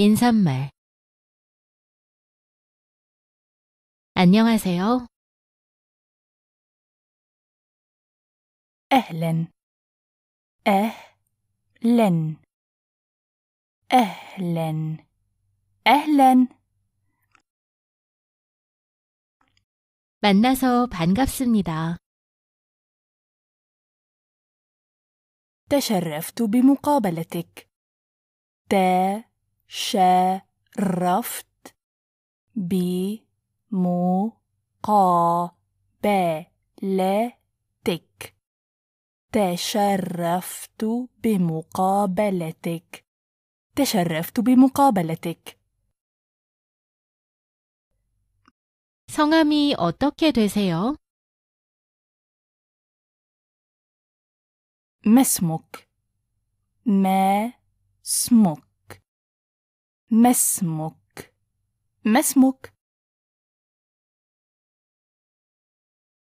인사말 안녕하세요. أهلا أهلا أهلا أهلا 만나서 반갑습니다. تشرفت بمقابلتك. ت شرفت بمقابلتك تشرفت بمقابلتك تشرفت بمقابلتك 성함이 어떻게 되세요? ما اسمك ما اسمك ما اسمك ما اسمك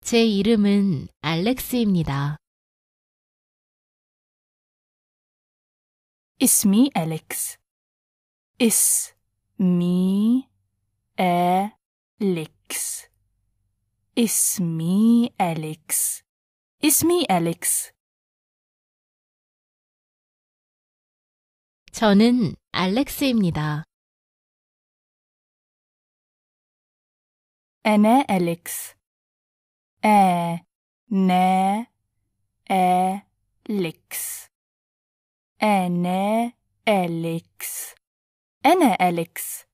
제 이름은 알렉스입니다. اسمي أليكس اسمي أليكس اسمي أليكس اسمي أليكس 저는 알렉스입니다. أنا أليكس. أنا أليكس. أنا أليكس. أنا أليكس.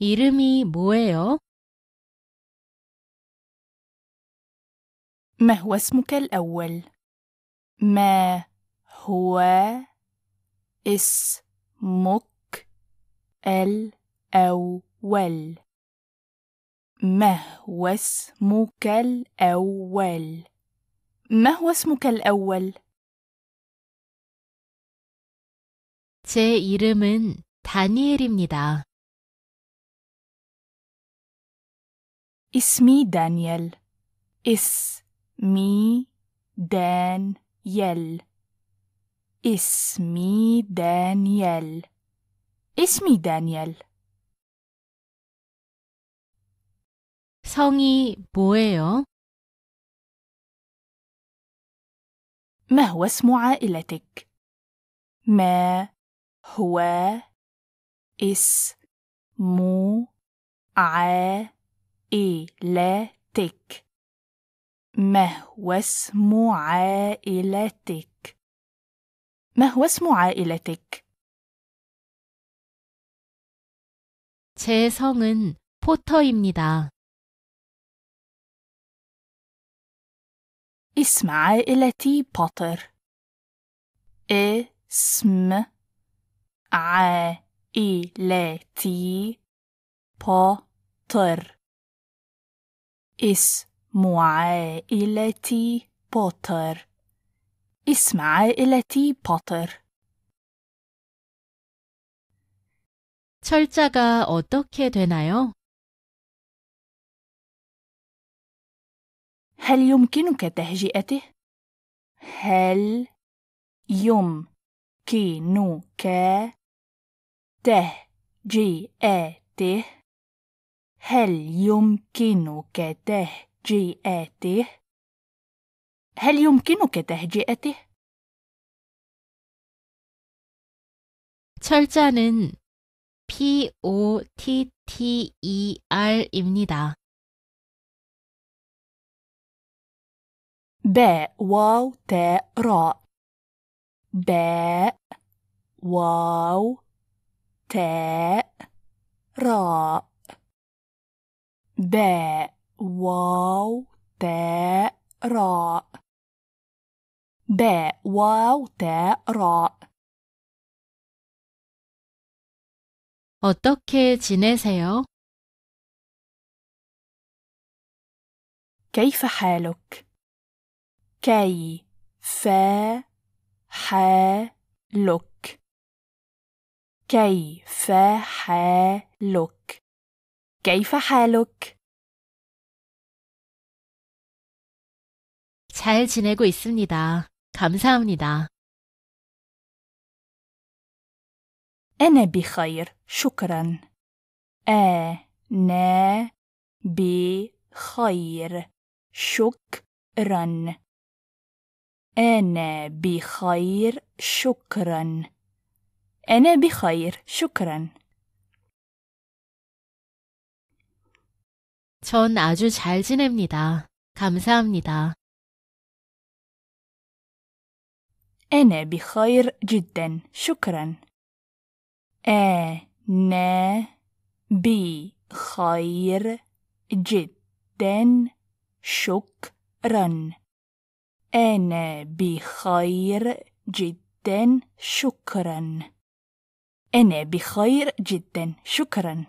이름이 뭐예요? ما هو اسمك الأول؟ ما هو اسمك الأول ما هو اسمك الأول ما هو اسمك الأول؟ 제 이름은 다니엘입니다. اسمي دانيال اسمي دانيال اسمي دانيال اسمي دانيال 성이 뭐예요? ما هو اسم عائلتك؟ ما هو اسم عائلتك؟ ما هو اسم عائلتك؟ ما هو اسم عائلتك؟ 제 성은 포터입니다. اسم عائلتي بوتر. اسم عائلتي بوتر. اسم عائلتي بوتر. اسم عائلتي بوتر 철자가 어떻게 되나요? هل يمكنك تهجئته؟ هل يمكنك تهجئته؟ هل يمكنك تهجئته؟ هل يمكنك تهجئته؟ 철자는 POTTER입니다. باء واو تاء راء باء واو تاء راء باء واو تاء راء ب واو 다 러. 어떻게 지내세요? كيف حالك؟ كيف حالك؟ كيف حالك؟ كيف حالك؟ 잘 지내고 있습니다. 감사합니다. أنا بخير شكرا أنا بخير شكرا أنا بخير شكرا أنا بخير شكرا 전 아주 잘 지냅니다. 감사합니다. أنا بخير جدا شكرا أنا بخير جدا شكرا أنا بخير جدا شكرا أنا بخير جدا شكرا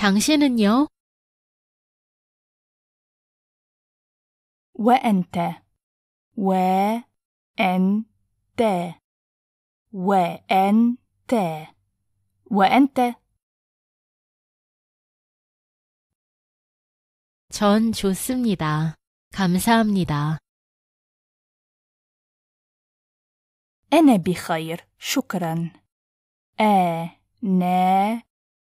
당신은요 وأنت وأنت وأنت وأنت 전 좋습니다. 감사합니다. أنا بخير شكرا أنا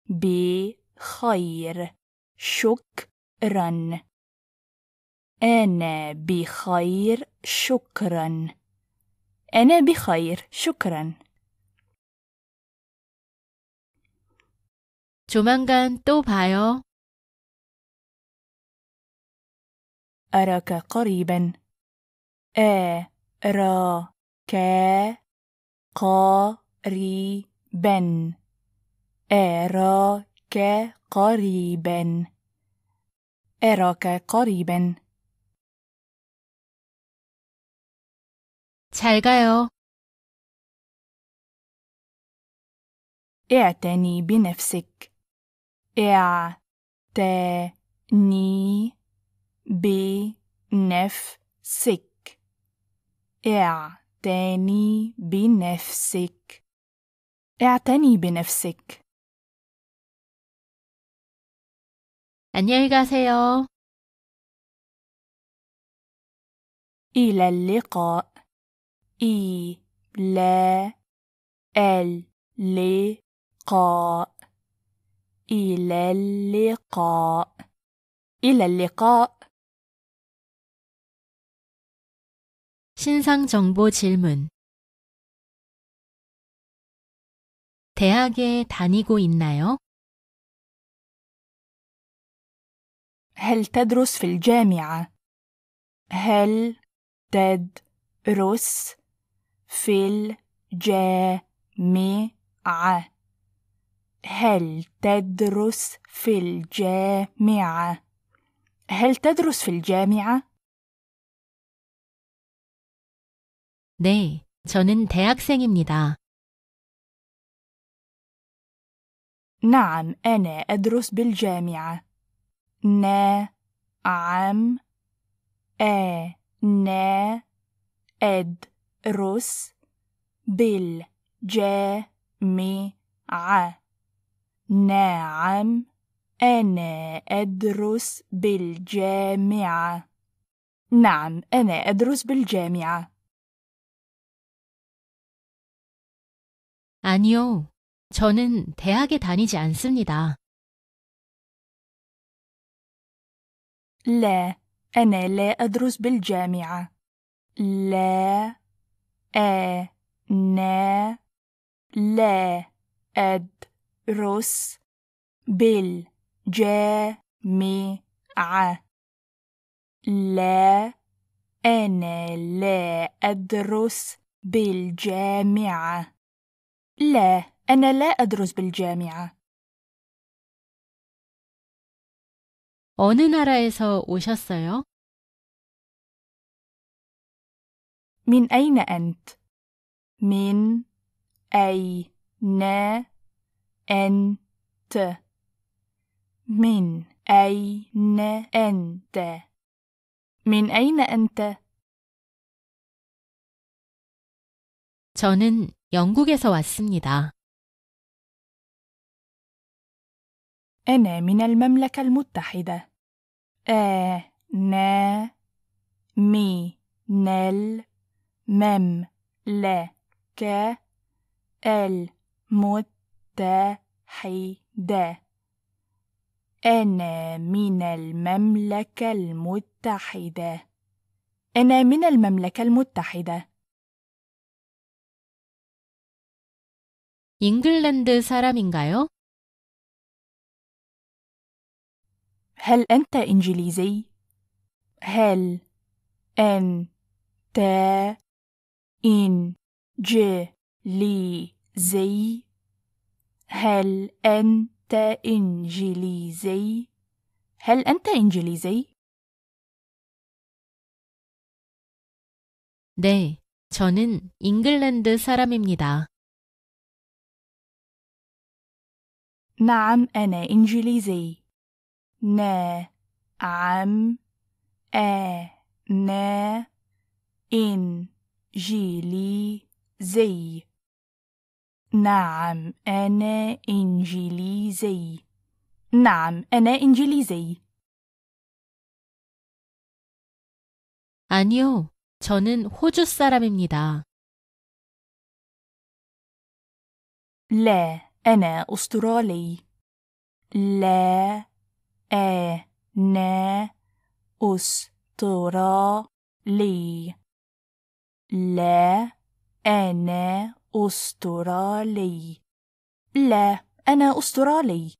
بخير شكرا أنا بخير شكرا أنا بخير شكرا 조만간 또 봐요. أراك قريبا أراك قريبا أراك قريبا أراك قريبا 잘 가요. اعتني بنفسك. اعتني بنفسك. اعتني بنفسك. اعتني بنفسك. 안녕히 가세요. إلى اللقاء. 이, 라, 엘, 리, qa إلى اللقاء إلى اللقاء 신상 정보 질문 대학에 다니고 있나요? هل تدرس في الجامعة؟ هل تدرس في الجامعة هل تدرس في الجامعة؟ هل تدرس في الجامعة؟ 네, 저는 대학생입니다. نعم أنا أدرس بالجامعة. نعم أنا أدرس رس بال جا مي ع نعم أنا أدرس بالجامعة نعم أنا أدرس بالجامعة 아니요. 저는 대학에 다니지 않습니다. لا أنا لا أدرس بالجامعة. لا انا لا أدرس بالجامعة لا أنا لا أدرس بالجامعة لا أنا لا أدرس بالجامعة 어느 나라에서 오셨어요? من أين أنت؟ من أين أنت؟ من أين أنت؟ من أين أنت؟ 저는 영국에서 왔습니다. أنا من المملكة المتحدة. أنا من مم لا même, les, que, المتحدة أنا من المملكة المتحدة أنا من المملكة المتحدة 잉글랜드 사람인가요? هل أنت إنجليزي؟ هل أنت إنجليزي هل أنت إنجليزي؟ هل أنت إنجليزي؟ 네, 저는 잉글랜드 사람입니다. نعم أنا إنجليزي. نعم أنا إنجليزي. إنجليزي نعم أنا إنجليزي نعم أنا إنجليزي 아니요, 저는 호주 사람입니다. لا أنا أسترالي لا أنا أسترالي لا أنا أسترالي لا أنا أسترالي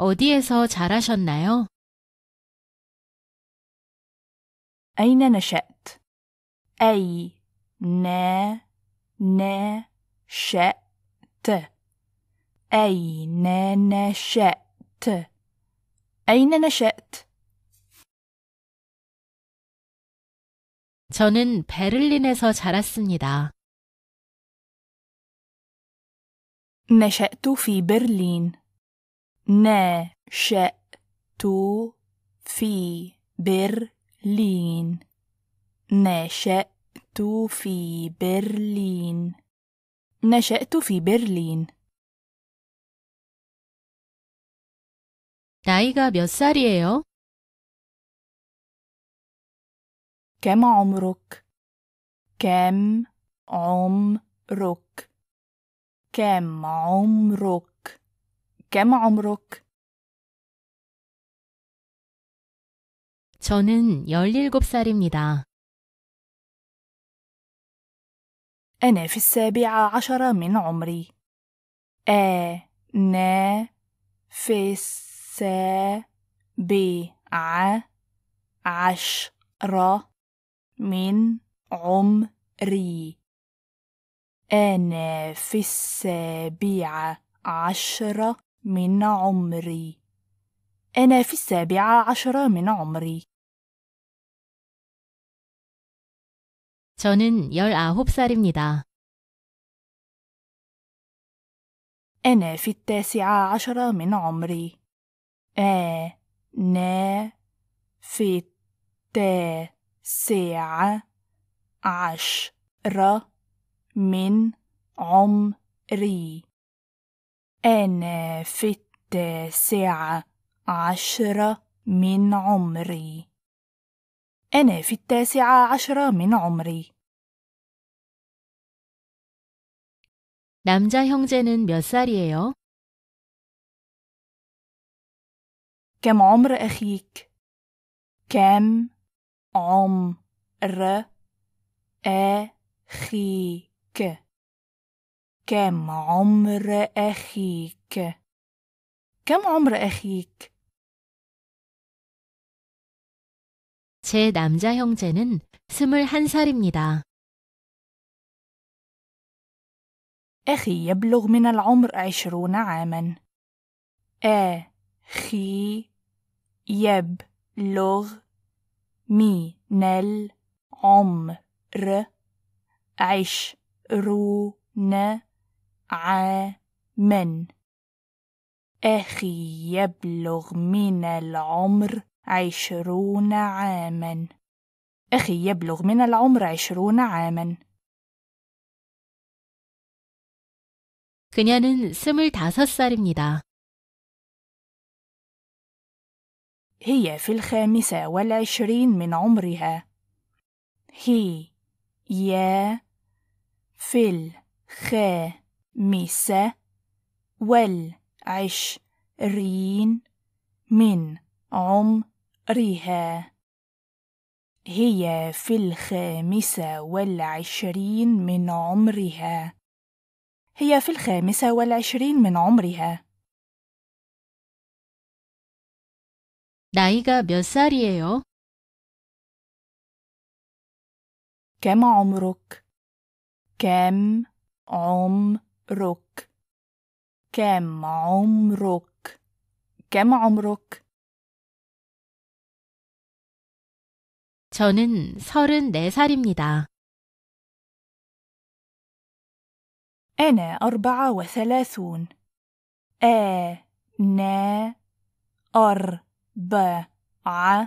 어디에서 자라셨나요? أين نشأت؟ أي نا نا شأت أين نشأت أين نشأت 저는 베를린에서 자랐습니다. نشأت في برلين. نشأت في برلين. نشأت في برلين. نشأت في برلين. 나이가 몇 살이에요? كم عمرك كم عمرك كم عمرك كم عمرك 저는 17살입니다. أنا في السابعة عشرة من عمري. أنا في السابعة عشرة من عمري أنا في السابعة عشرة من عمري أنا في السابعة عشرة من عمري 저는 열아홉 19살입니다. أنا في التاسعة عشرة من عمري. أنا في التاسعة ساعة عشرة من عمري أنا في التاسعة عشرة من عمري أنا في التاسعة عشرة من عمري 남자 형제는 몇 살이에요? كم عمر أخيك؟ كم عمر أخيك كم عمر أخيك كم عمر أخيك؟ 제 남자 형제는 21살입니다. أخي يبلغ من العمر عشرون عاما. أخي يبلغ من العمر عشرون عاما أخي يبلغ من العمر عشرون عاما أخي يبلغ من العمر عشرون عاما 그녀는 스물다섯 살입니다. هي في الخامسة والعشرين من عمرها هي يا في الخامسة والعشرين من عمرها هي في الخامسة والعشرين من عمرها هي في الخامسة والعشرين من عمرها 나이가 몇 살이에요? كم عمرك؟ كم عمرك؟ كم عمرك؟ كم عمرك؟ 저는 34살입니다. أنا أربعة وثلاثون. أنا أر ب ع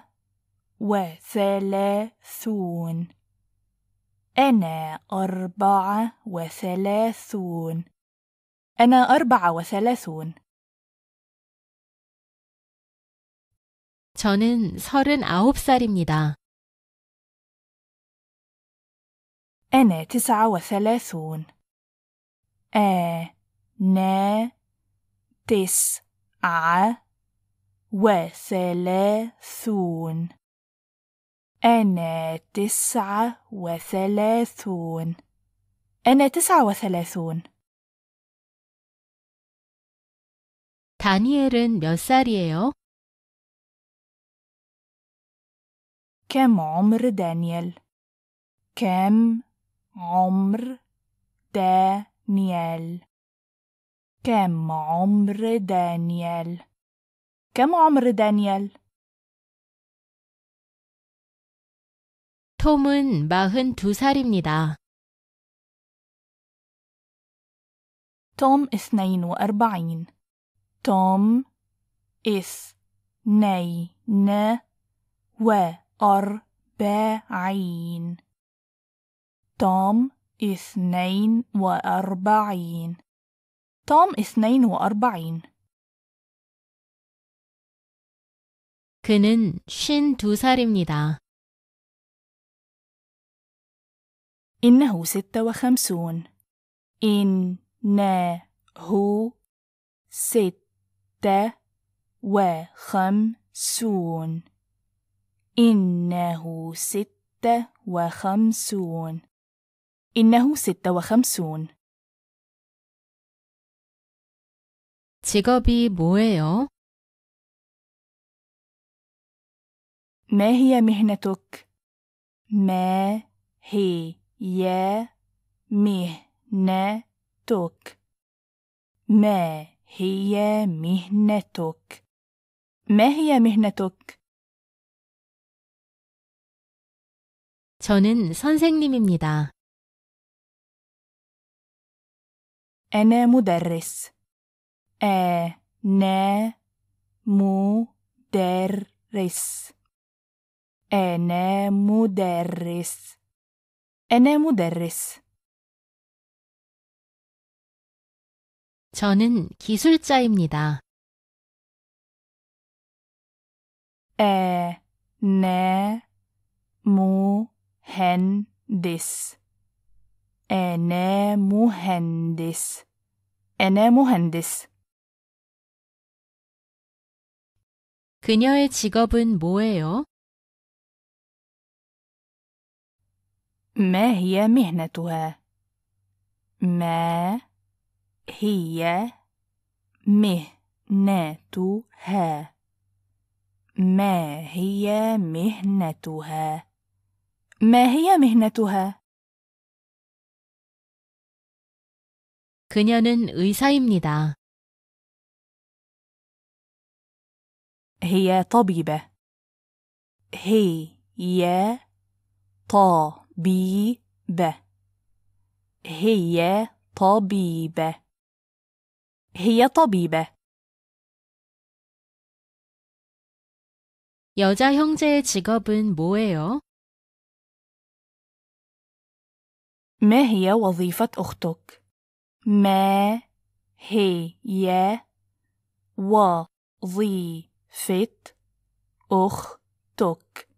وثلاثون أنا أربعة وثلاثون أنا أربعة وثلاثون 저는 서른아홉 살입니다. أنا تسعة وثلاثون أنا تسعة وثلاثون وثلاثون أنا تسعة وثلاثون أنا تسعة وثلاثون 다니엘은 몇 살이에요? كم عمر دانيال؟ كم عمر دانيال؟ كم عمر دانيال؟ كم عمر دانيال؟ 톰은 42살입니다. توم 42 توم اس ناي ن و ار عين. توم اثنين وأربعين توم اثنين وأربعين 그는 52살입니다. إنه 56 إنه ستة وخمسون إنه ستة وخمسون إنه ستة وخمسون 직업이 뭐예요? ما هي مهنتك ما هي مهنتك ما هي مهنتك ما هي مهنتك 저는 선생님입니다. أنا مدرس. أنا مدرس. أنا مدرس أنا مدرس 저는 기술자입니다. أنا مهندس أنا مهندس أنا مهندس 그녀의 직업은 뭐예요? ما هي مهنتها ما هي مهنتها ما هي مهنتها ما هي مهنتها 그녀는 의사입니다. هي طبيبة هي طبيبة طبيبة هي طبيبة هي طبيبة 여자 형제의 직업은 뭐예요? ما هي وظيفة أختك؟ ما هي وظيفة أختك؟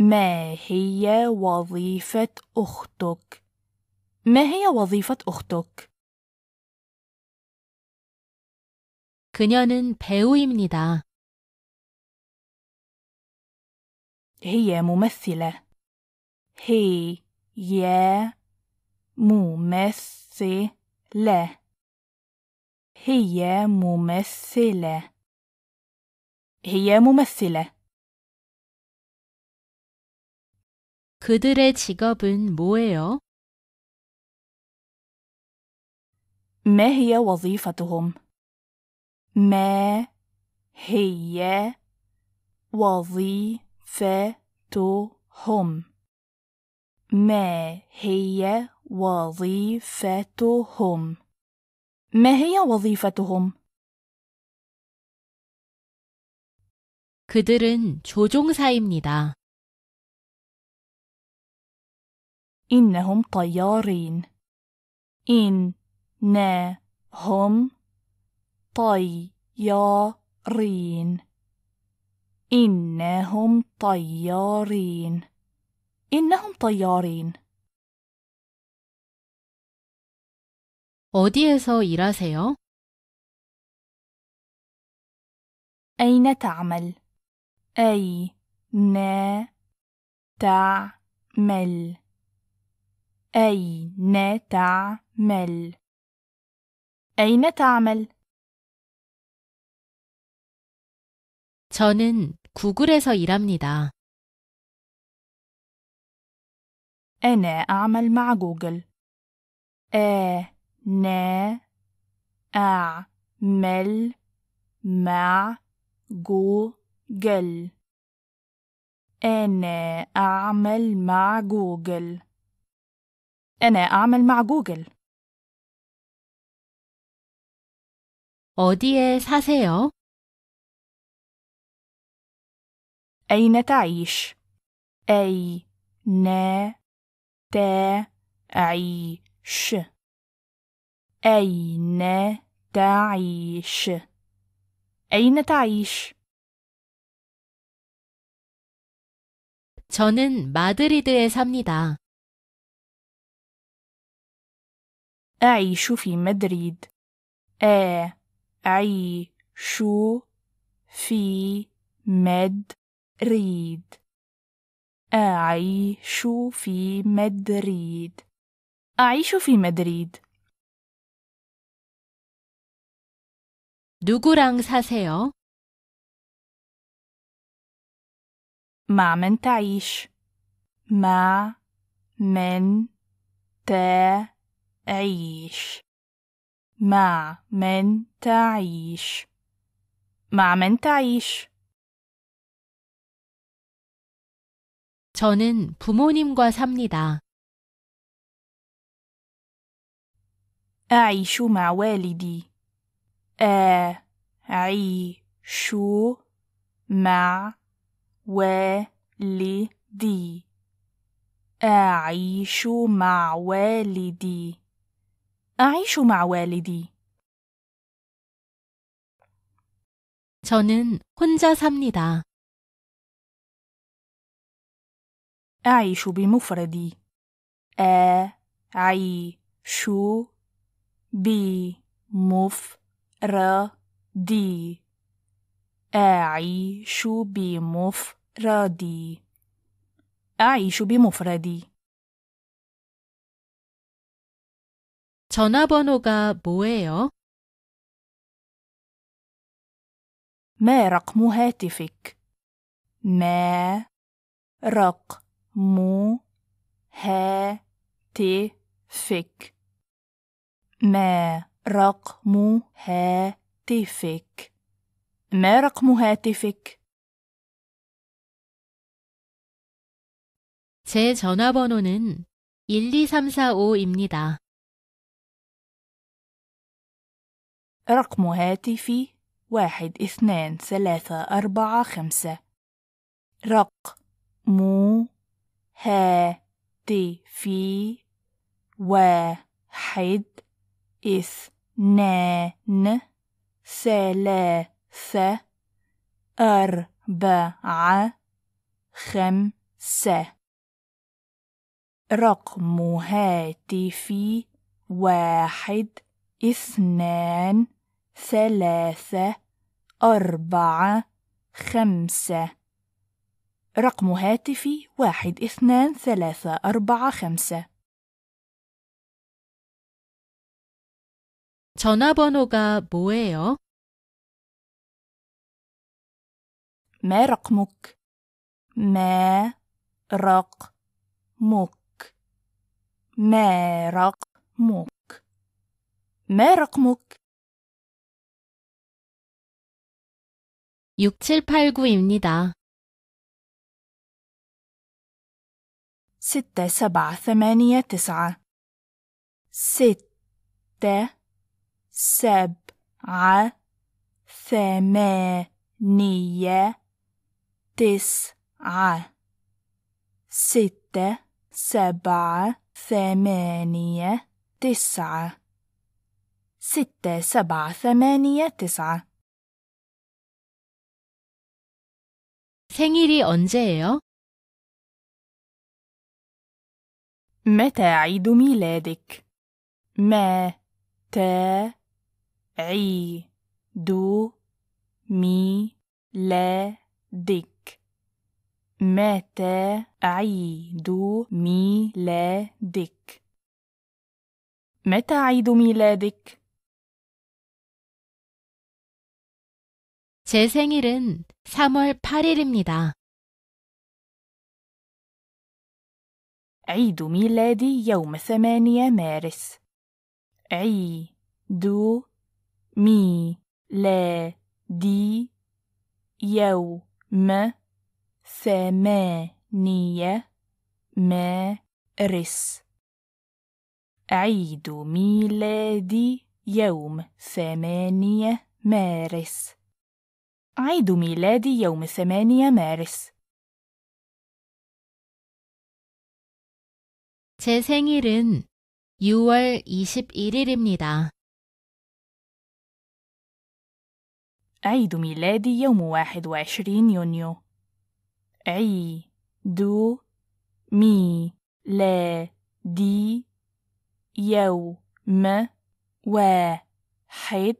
ما هي وظيفة أختك؟ ما هي وظيفة أختك؟ 그녀는 배우입니다. هي ممثلة. هي ممثلة. هي ممثلة. هي ممثلة. هي ممثلة. 그들의 직업은 뭐예요? ما هي وظيفتهم؟ ما هي وظيفتهم؟ ما هي وظيفتهم؟ ما هي وظيفتهم؟ 그들은 조종사입니다. إنهم طيارين إن نا هم طيارين إنهم طيارين إنهم طيارين 어디에서 일하세요? أين تعمل؟ أي نا تعمل؟ أين تعمل؟ أين تعمل؟ 저는 구글에서 일합니다. أنا أعمل مع جوجل. أنا أعمل مع جوجل. أنا أعمل مع جوجل. أنا أعمل مع جوجل. 어디에 사세요? أين تعيش؟ أي نا تعيش أين تعيش أين تعيش؟ 저는 마드리드에 삽니다. أعيش في مدريد أعيش في مدريد أعيش في مدريد أعيش في مدريد 누구랑 사세요? مع من تعيش مع من تعيش عيش مع من تعيش مع من تعيش 저는 부모님과 삽니다. أعيش مع والدي. أعيش مع والدي. أعيش مع والدي. أعيش مع والدي. 저는 혼자 삽니다. أعيش بمفردي. أعيش بمفردي. أعيش بمفردي. أعيش بمفردي. 전화번호가 뭐예요? ما رقم هاتفك؟ ما رقم هاتفك؟ ما رقم هاتفك؟ ما رقم هاتفك؟ 제 전화번호는 12345입니다. رقم هاتفي واحد اثنان ثلاثة أربعة خمسة رقم هاتفي واحد اثنان ثلاثة أربعة خمسة رقم هاتفي واحد اثنان ثلاثة أربعة خمسة رقم هاتفي واحد اثنان ثلاثة أربعة خمسة 전화번호가 뭐예요? ما رقمك؟ ما رقمك ما رقمك ما رقمك 6789입니다. ستة سبعة ثمانية تسعة ستة سبعة ثمانية تسعة ستة سبعة ثمانية تسعة ستة سبعة ثمانية تسعة 생일이 언제예요? متى عيد ميلادك؟ متى عيد ميلادك؟ متى عيد ميلادك؟ متى عيد ميلادك؟ 제 생일은 3월 8일입니다. عيد ميلادي يوم 8 مارس. عيد ميلادي يوم 8 مارس عيد ميلادي يوم ثمانية مارس عيد ميلادي يوم 8 مارس. 제 생일은 6월 21일입니다. عيد ميلادي يوم 21 يونيو. عيد ميلادي مي يوم واحد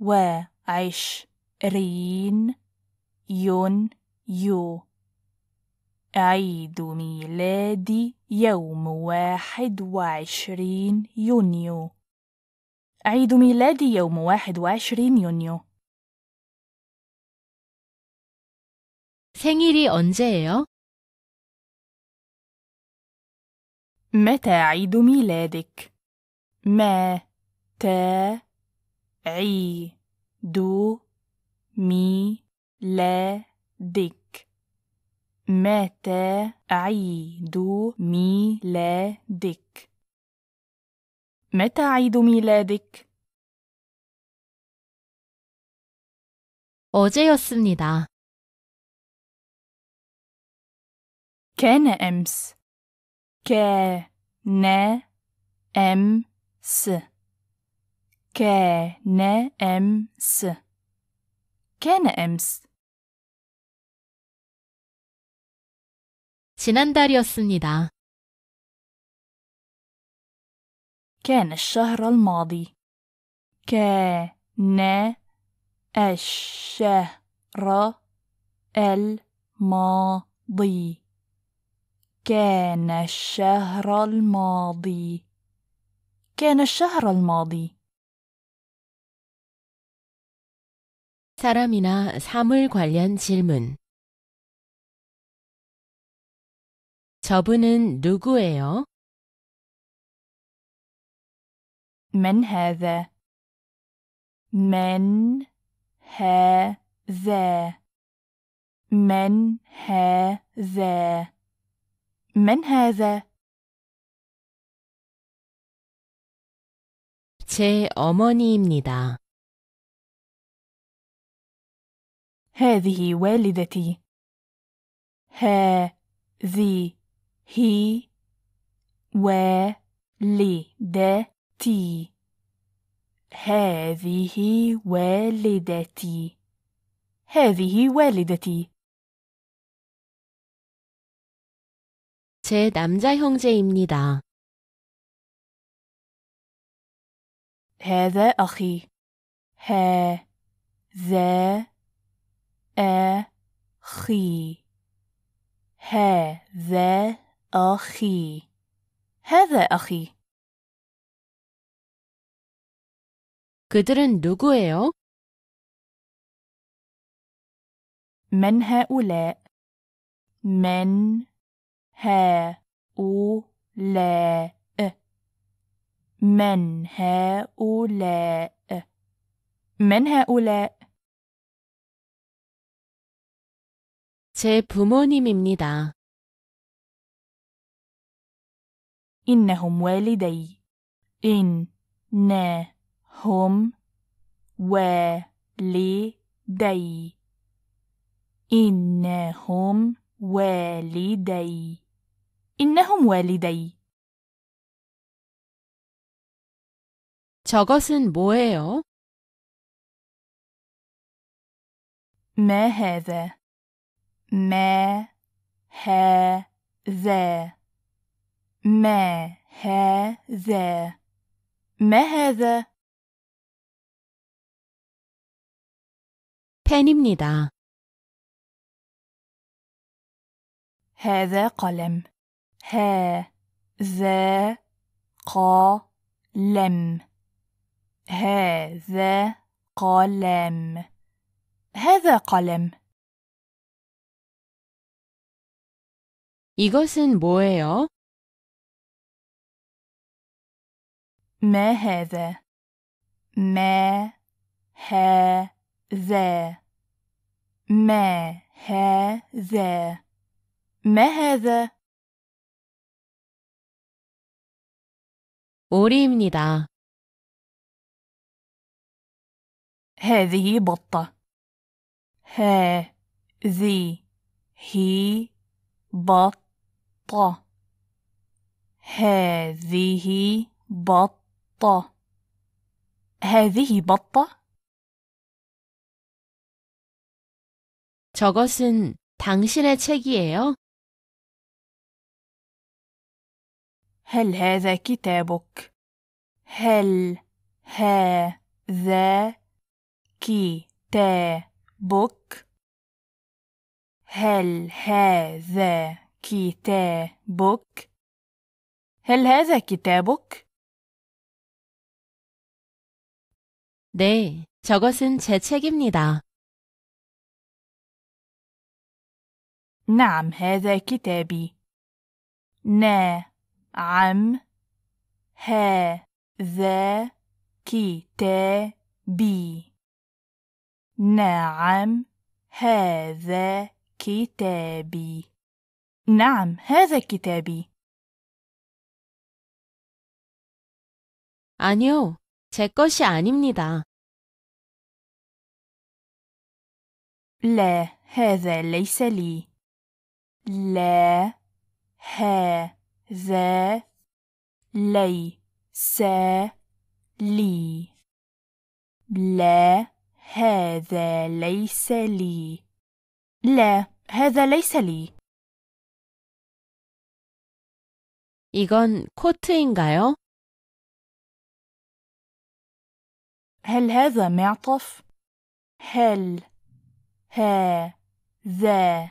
وعش رين يون يو عيد ميلادي يوم واحد وعشرين يونيو عيد ميلادي يوم واحد وعشرين يونيو 생일이 언제예요? متى عيد ميلادك؟ متى عيد ميلادك متى عيد ميلادك متى عيد ميلادك 어제였습니다. كان أمس كان أمس كان أمس كان أمس 지난달이었습니다. كان الشهر الماضي كان الشهر الماضي كان الشهر الماضي كان الشهر الماضي 사람이나 사물 관련 질문 저분은 누구예요? من هذا من هذا من هذا من هذا 제 어머니입니다. هذه والدتي ها ذي هي والدتي هذه والدتي هذه والدتي 제 남자 형제입니다. هذا أخي هذا أخي هذا أخي هذا أخي 그들은 누구예요? من هؤلاء؟ من هؤلاء من هؤلاء من هؤلاء 제 부모님입니다. إنهم والدي. إنهم والدي. إنهم والدي. إنهم والدي. 저것은 뭐예요? ما هذا؟ ما ذا ما ذا ما هذا 펜입니다. هذا قلم هذا قلم هذا قلم هذا قلم 이것은 뭐예요? ما هذا؟ ما هذا؟ ما هذا؟ ما هذا؟ 오리입니다. هذه بطة. هذه بطة. بطة هذه بطة هذه بطة 저것은 당신의 책이에요? هل هذا كتابك؟ هل هذا كتابك؟ هل هذا كتابك هل هذا كتابك؟ 네, 저것은 제 책입니다. نعم هذا كتابي. نعم هذا كتابي. نعم هذا كتابي. نعم هذا كتابي 아니요, 제 것이 아닙니다. لا هذا ليس لي لا هذا ليس لي لا هذا ليس لي لا هذا ليس لي 이건 코트인가요? هل هذا معطف؟ هل هذا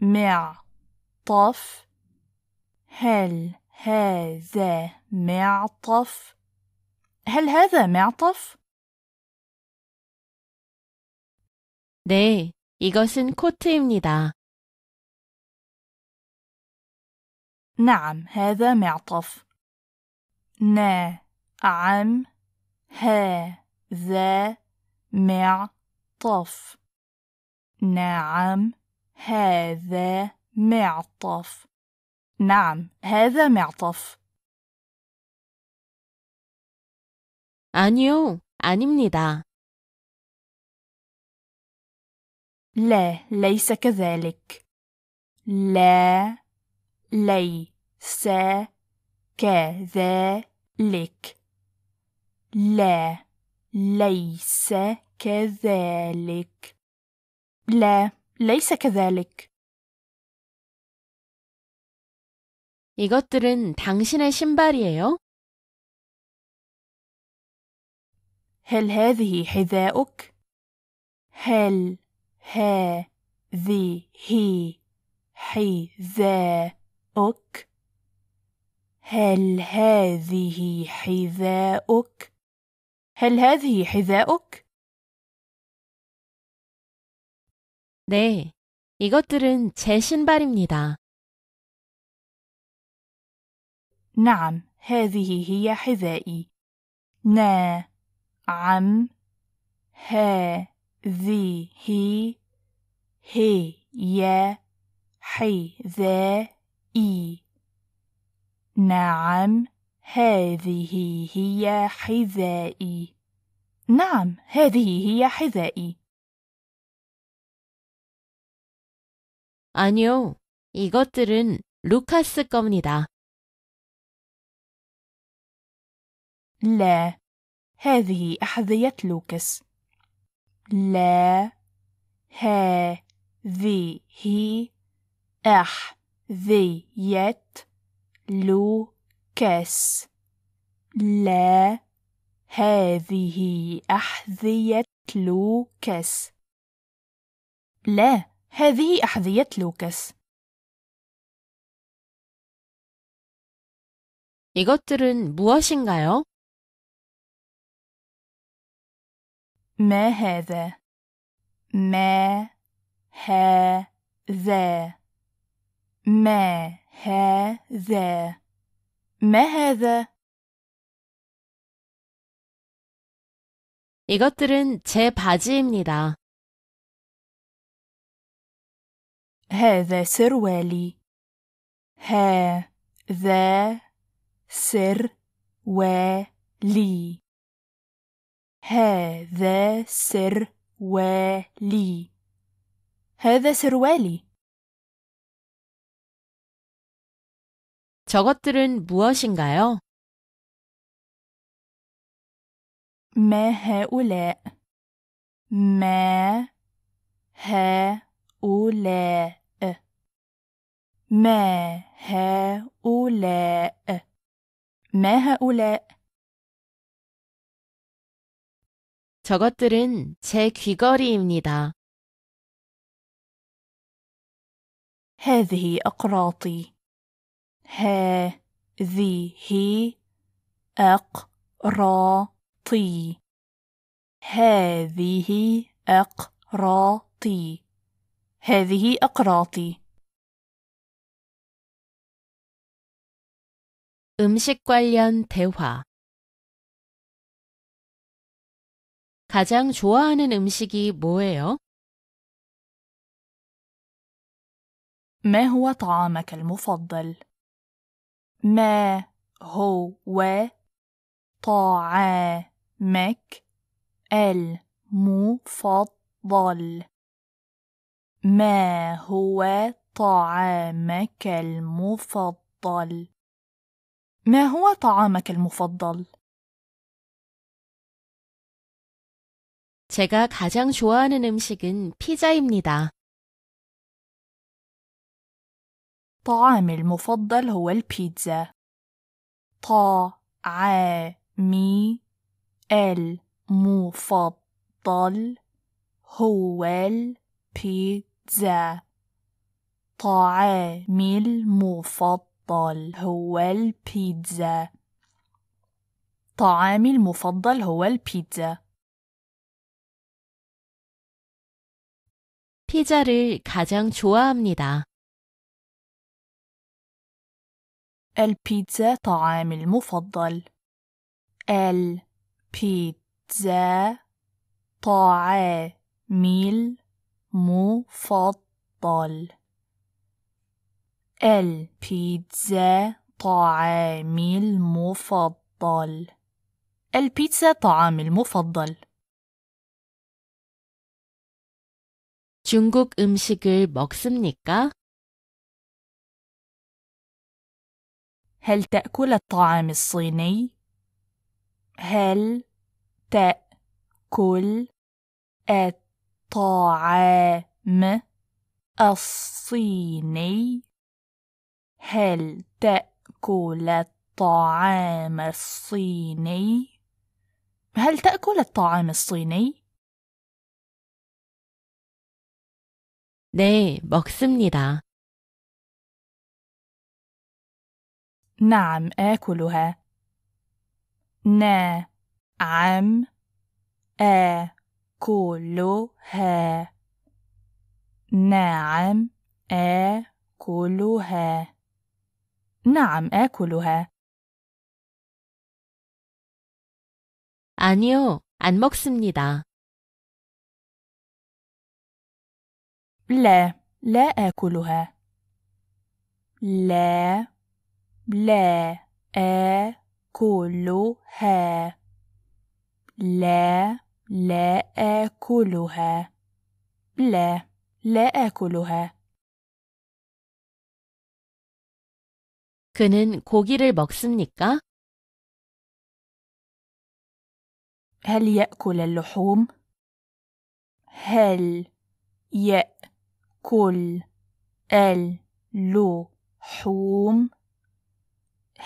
معطف؟ هل هذا معطف؟ هل هذا معطف؟ 네, 이것은 코트입니다. نعم هذا معطف نعم هذا معطف نعم هذا معطف نعم هذا معطف 아니요, 아닙니다. لا, ليس كذلك. لا, ليس كذلك لا ليس كذلك لا ليس كذلك 이것들은 당신의 신발이에요? هل هذه حذاؤك؟ هل هذه حذاؤك؟ حذاؤك هل هذه حذاؤك هل هذه حذاؤك 네 이것들은 제 신발입니다 نعم هذه هي حذائي نعم هذه هي حذائي إي نعم هذه هي حذائي نعم هذه هي حذائي 아니요, 이것들은 루카스 겁니다. لا هذه أحذية لوكاس لا هذه أحذية ذيت لوكاس لا هذه أحذية لوكاس لا هذه أحذية لوكاس 이것들은 무엇인가요? ما هذا؟ ما هذا؟ ما هذا ما هذا 이것들은 제 바지입니다. هذا سروالي هذا سروالي هذا سروالي هذا سروالي 저것들은 무엇인가요? ما هؤلاء ما هؤلاء ما هؤلاء ما هؤلاء 저것들은 제 귀걸이입니다. هذه أقراطي هذه أقراطي هذه أقراطي هذه أقراطي 음식 관련 대화 가장 좋아하는 음식이 뭐예요? ما هو طعامك المفضل؟ ما هو طعامك المفضل ما هو طعامك المفضل ما هو طعامك المفضل 제가 가장 좋아하는 음식은 피자입니다. طعامي المفضل هو البيتزا. طا ع مي ال مفضل هو البيتزا. طعامي المفضل هو البيتزا. طعامي المفضل هو البيتزا. 피자를 가장 좋아합니다. البيتزا طعام المفضل البيتزا طعام المفضل البيتزا طعام المفضل البيتزا طعام المفضل 중국 음식을 먹습니까? هل تأكل الطعام الصيني؟ هل تأكل الطعام الصيني؟ هل تأكل الطعام الصيني؟ هل تأكل الطعام الصيني؟ 네, 먹습니다. نعم آكلها نا عم آكلها نعم آكلها نعم آكلها 아니요, 안 먹습니다. لا, لا آكلها. لا لا آكلها لا لا آكلها لا لا آكلها 그는 고기를 먹습니까? هل يأكل اللحوم؟ هل يأكل اللحوم؟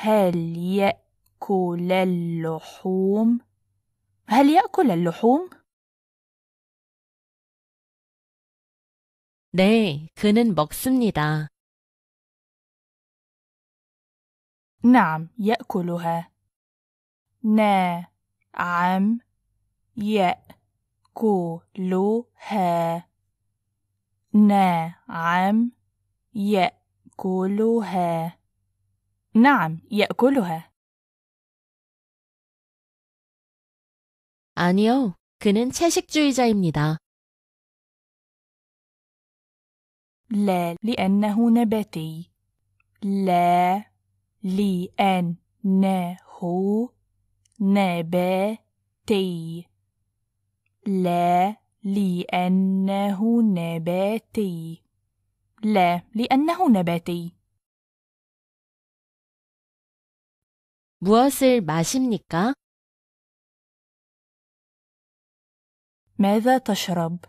هل يأكل اللحوم؟ هل يأكل اللحوم؟ 네, 그는 먹습니다. نعم يأكلها نعم يأكلها نعم يأكلها نعم يأكلها. 아니요, 그는 채식주의자입니다. لا لأنه نباتي. لا لأنه نباتي. لا لأنه نباتي. لا لأنه نباتي. 무엇을 마십니까? ماذا تشرب؟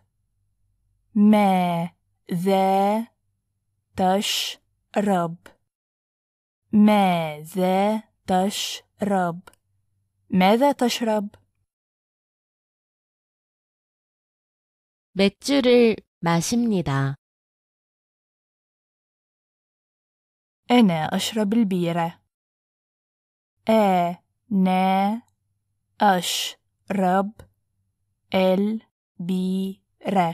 ماذا تشرب؟ ماذا تشرب؟ ماذا تشرب؟ 맥주를 마십니다. أنا أشرب البيرة. أنا أشرب البيرة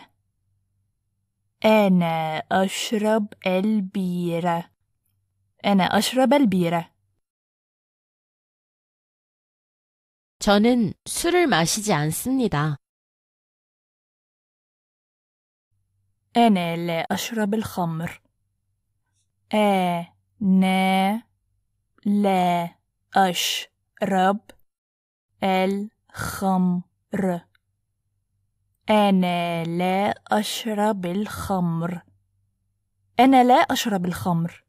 أنا أشرب البيرة أنا أشرب البيرة 저는 술을 마시지 않습니다. أشرب الخمر أنا لا أشرب الخمر أنا لا أشرب الخمر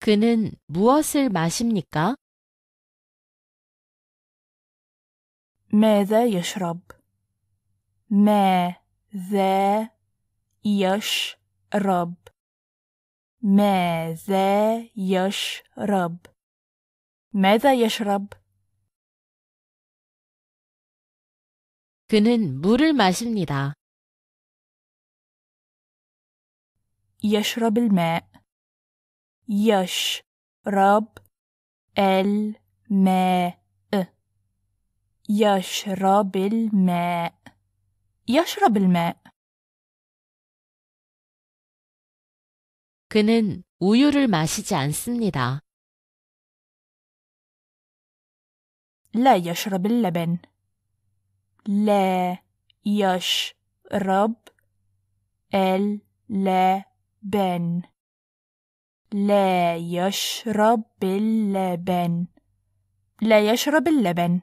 그는 무엇을 마십니까? ماذا يشرب؟ ماذا يشرب؟ ماذا يشرب ماذا يشرب 그는 물을 마십니다. يشرب الماء يشرب الماء يشرب الماء يشرب الماء 그는 우유를 마시지 않습니다. لا يشرب اللبن. لا يشرب اللبن. لا يشرب اللبن. لا يشرب اللبن.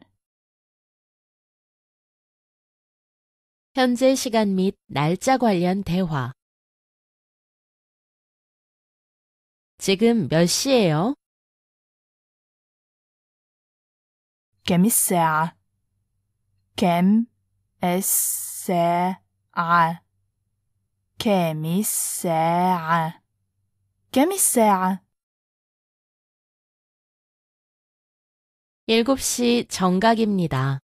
현재 시간 및 날짜 관련 대화 지금 몇 시예요? كم الساعة؟ كم الساعة؟ كم الساعة؟ كم الساعة؟ 7시 정각입니다.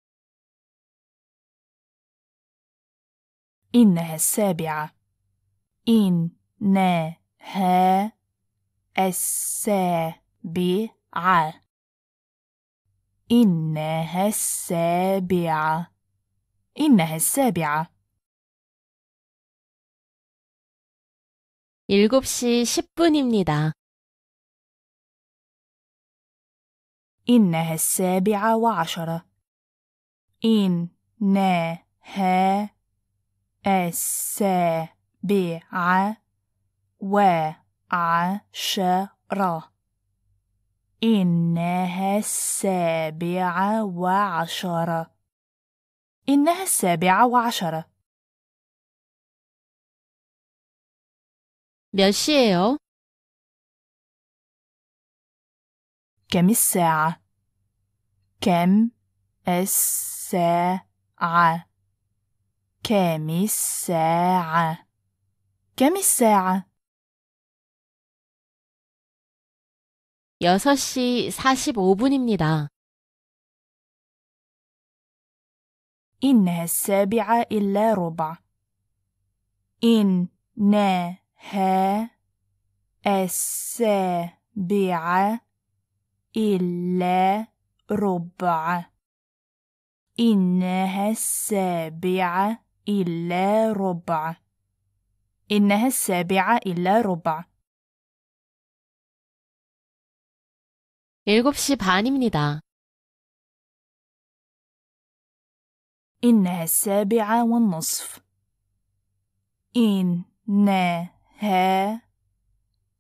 إنها السابعة. إنها السابعة إنها السابعة إنها السابعة 7시 10분입니다. إنها السابعة وعشرة إنها السابعة و عشرة إنها السابعة وعشرة إنها السابعة وعشرة 몇 시에요? كم الساعة؟ كم الساعة؟ كم الساعة؟ كم الساعة؟ 6시 45분입니다. إنها السابعة إلا ربع. إنها السابعة إلا ربع. إنها السابعة إلا ربع. إنها السابعة إلا ربع. 7시 반입니다. إنها السابعة والنصف. إنها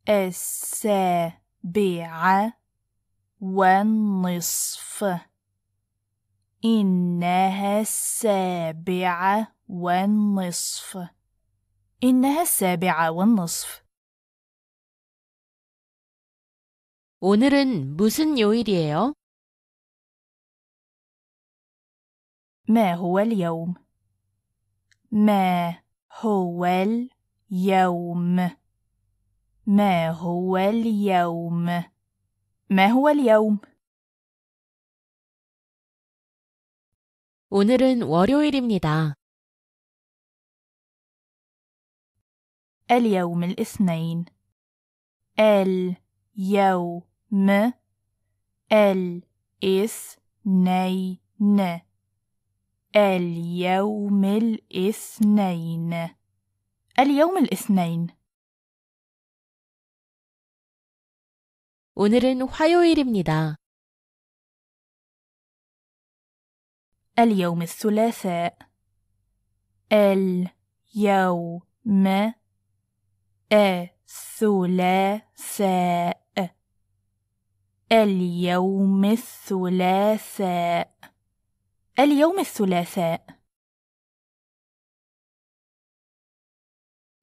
السابعة والنصف. إنها السابعة والنصف. إنها السابعة والنصف. 오늘은 무슨 요일이에요? ما هو اليوم؟ ما هو اليوم؟ ما هو اليوم؟ ما هو اليوم؟ 오늘은 월요일입니다. اليوم الاثنين اليوم م الاثنين اليوم الاثنين اليوم الاثنين 오늘은 화요일입니다. اليوم الثلاثاء اليوم الثلاثاء اليوم الثلاثاء اليوم الثلاثاء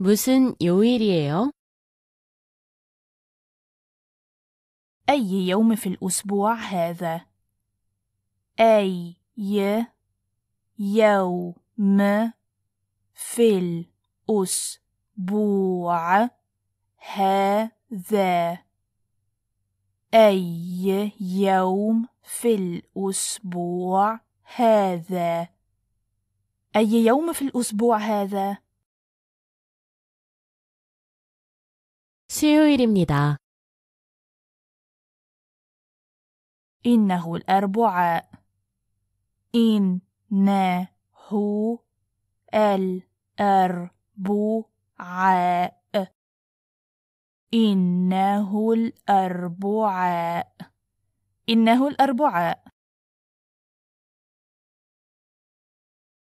무슨 يويريو أي يوم في الأسبوع هذا؟ أي يوم في الأسبوع هذا؟ أي يوم في الأسبوع هذا؟ أي يوم في الأسبوع هذا؟ 수요일입니다. إنه الأربعاء. إنه الأربعاء. إنه الأربعاء إنه الأربعاء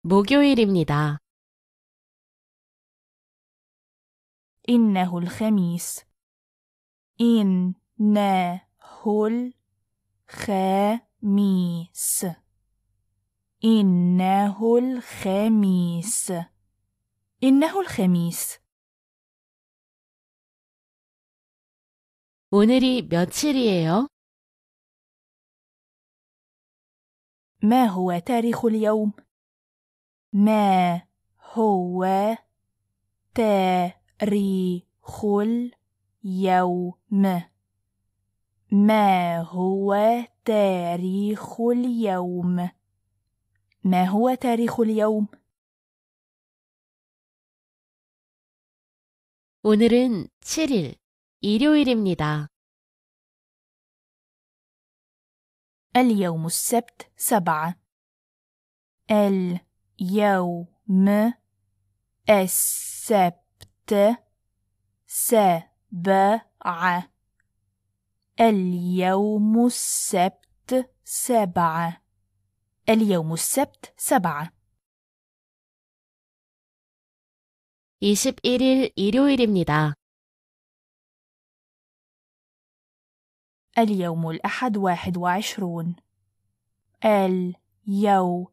목요일입니다. إنه الخميس إنه الخميس إنه الخميس إنه الخميس 오늘이 며칠이에요? ما هو تاريخ اليوم؟ ما هو تاريخ اليوم؟ ما هو تاريخ اليوم؟ ما هو تاريخ اليوم؟ 오늘은 7일 일요일입니다. اليوم السبت سبعة اليوم السبت سبعة اليوم السبت سبعة اليوم السبت سبعة 21일 일요일입니다. اليوم الأحد واحد وعشرون اليوم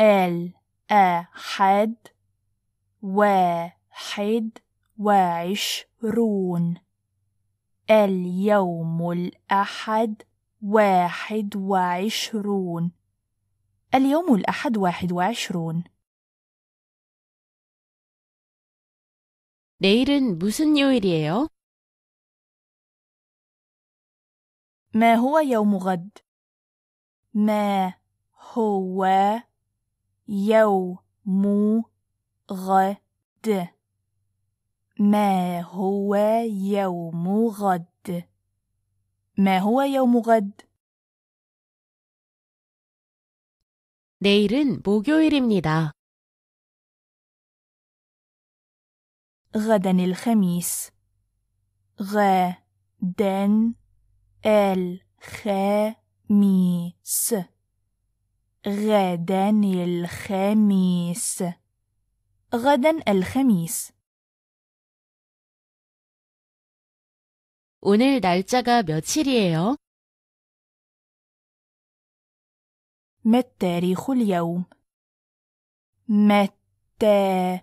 الأحد واحد وعشرون اليوم الأحد واحد وعشرون اليوم الأحد واحد وعشرون 내일은 무슨 요일이에요? ما هو يوم غد ما هو يوم غد ما هو يوم غد ما هو يوم غد 내일은 목요일입니다. غدا الخميس غدا الخميس غدا الخميس غدا الخميس 오늘 날짜가 며칠이에요? ما التاريخ اليوم؟ ما التاريخ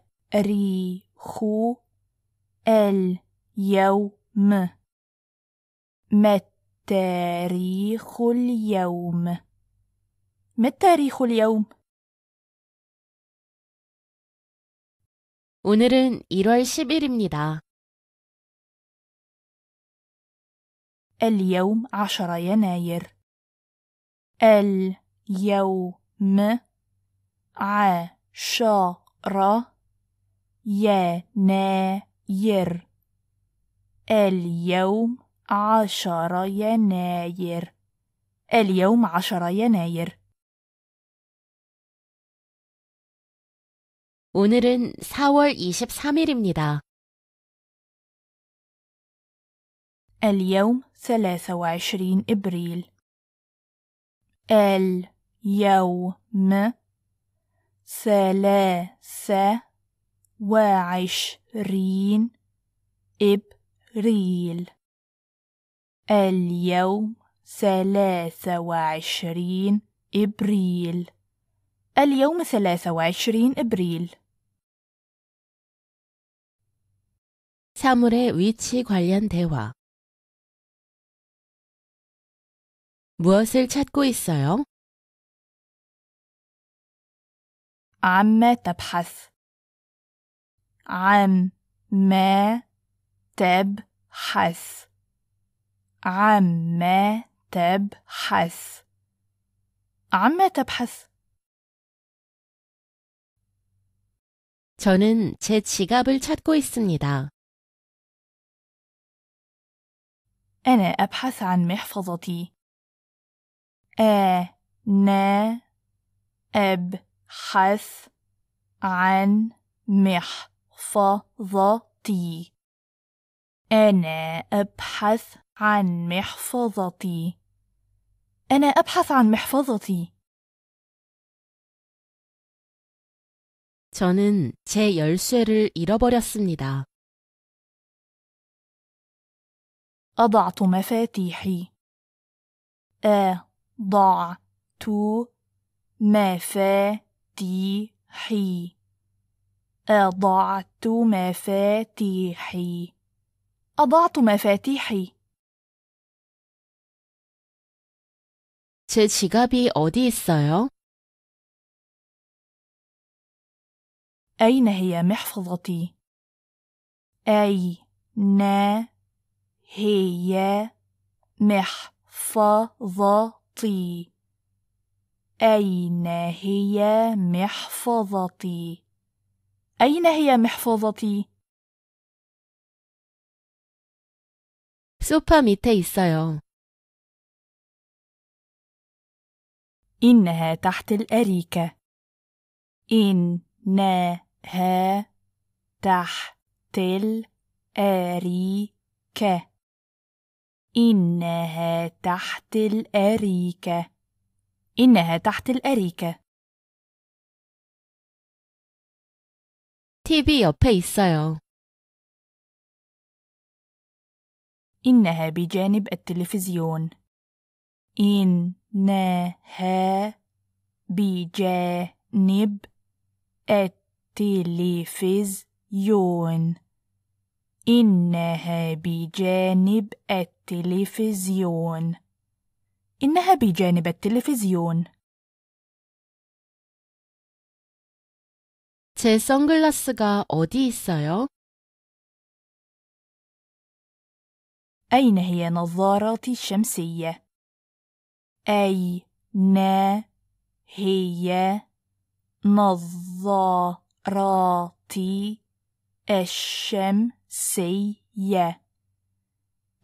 اليوم؟ ما تاريخ اليوم ما التاريخ اليوم؟ 오늘은 1월 10일입니다. اليوم 10 يناير اليوم 10 يناير اليوم عشر يناير اليوم عشر يناير 오늘은 4월 23일입니다. اليوم 23 إبريل اليوم ثلاثة وعشرين إبريل اليوم ثلاثة وعشرين إبريل اليوم ثلاثة وعشرين إبريل 사물의 위치 관련 대화 무엇을 찾고 있어요? عما تبحث عما تبحث عما تبحث عما تبحث 저는 제 지갑을 찾고 있습니다. أنا أبحث عن محفظتي. أنا أبحث عن محفظتي. أنا أبحث عن محفظتي أنا أبحث عن محفظتي. 저는 제 열쇠를 잃어버렸습니다. أضعت مفاتيحي. أضعت مفاتيحي. أضعت مفاتيحي. أضعت مفاتيحي. 제 지갑이 어디 있어요? أين هي محفظتي؟ أين هي محفظتي؟ أين هي محفظتي؟ أين هي محفظتي؟ 소파 밑에 있어요. إنها تحت الأريكة إنها تحت الأريكة إنها تحت الأريكة إنها تحت الأريكة إنها بجانب التلفزيون. إن نها بجانب التلفزيون إنها بجانب التلفزيون إنها بجانب التلفزيون 제 선글라스가 어디 있어요? أين هي نظارتي الشمسية؟ أي نا هي نظارات الشمسية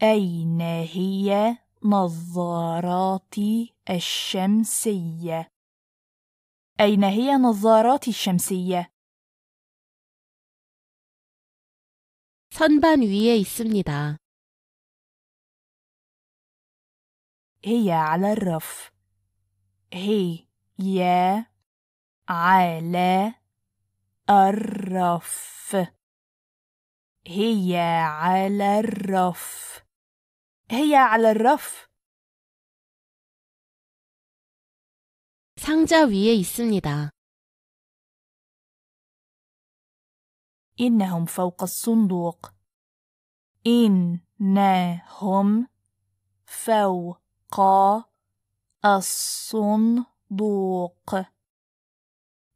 أين هي نظاراتي الشمسية؟ أين هي نظاراتي الشمسية؟ 선반 위에 있습니다. هي على الرف هي على الرف هي على الرف هي على الرف 상자 위에 있습니다. إنهم فوق الصندوق. إنهم فوق الصندوق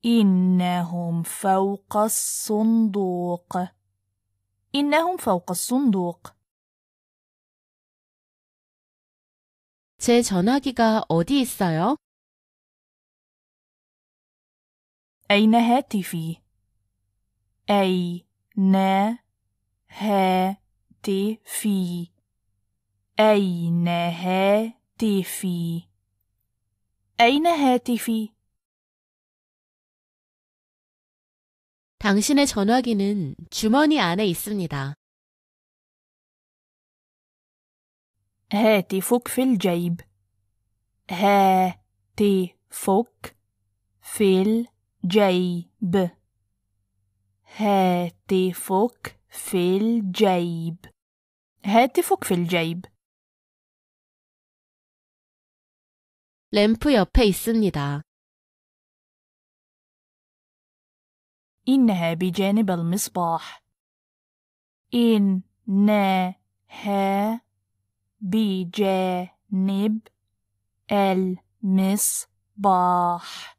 إنهم فوق الصندوق إنهم فوق الصندوق 제 전화기가 어디 있어요? أين هاتفي؟ أين هاتفي؟ أين هاتفي؟ هاتفي أين هاتفي؟ 당신의 전화기는 주머니 안에 있습니다. هاتفك في الجيب. هاتفك في الجيب. هاتفك في الجيب. هاتفك في الجيب. 램프 옆에 있습니다. إنها بجانب المصباح. إنها بجانب المصباح.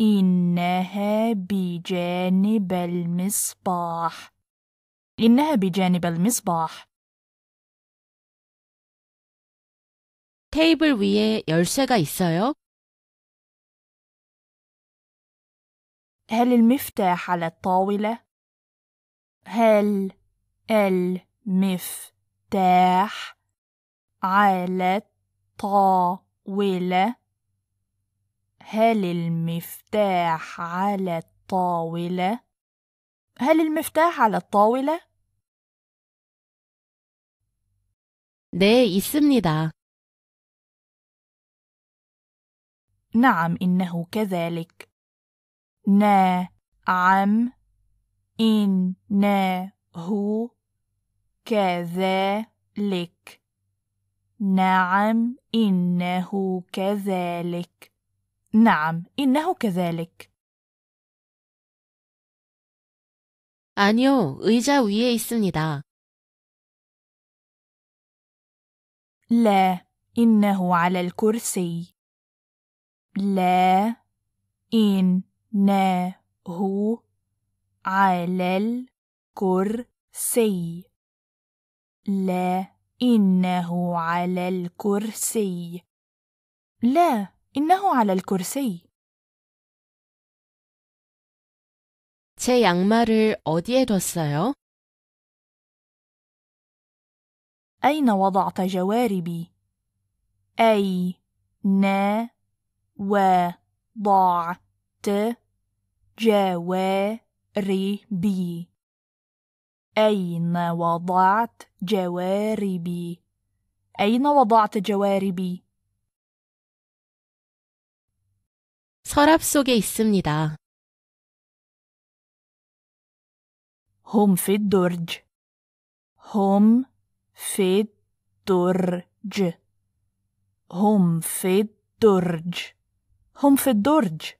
إنها بجانب المصباح. إنها بجانب المصباح. 테이블 위에 열쇠가 있어요? هل المفتاح على الطاولة؟ هل المفتاح على الطاولة؟ هل المفتاح على الطاولة؟ هل المفتاح على الطاولة؟ 네, 있습니다. نعم إنه كذلك نعم إنه كذلك نعم إنه كذلك نعم إنه كذلك 아니요, 의자 위에 있습니다. لا إنه على الكرسي لا إنه على الكرسي لا إنه على الكرسي لا إنه على الكرسي 제 양말을 어디에 뒀어요? أين وضعت جواربي؟ أين وضعت جواربي أين وضعت جواربي أين وضعت جواربي 서랍 속에 있습니다. هم في الدرج هم في الدرج هم في الدرج هم في الدرج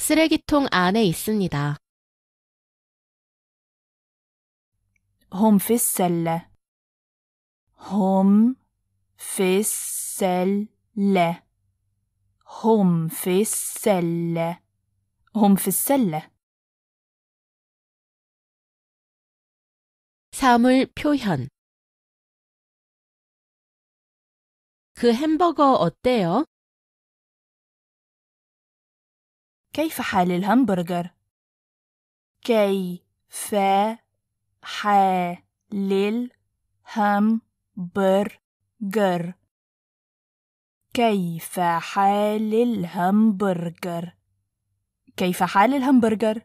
쓰레기통 안에 있습니다. هم في السلة هم في السلة هم في السلة هم في السلة 사물 표현 그 햄버거 어때요? كيف حال الهمبرجر؟ كيف حال الهمبرجر؟ كيف حال الهمبرجر؟ كيف حال الهمبرجر؟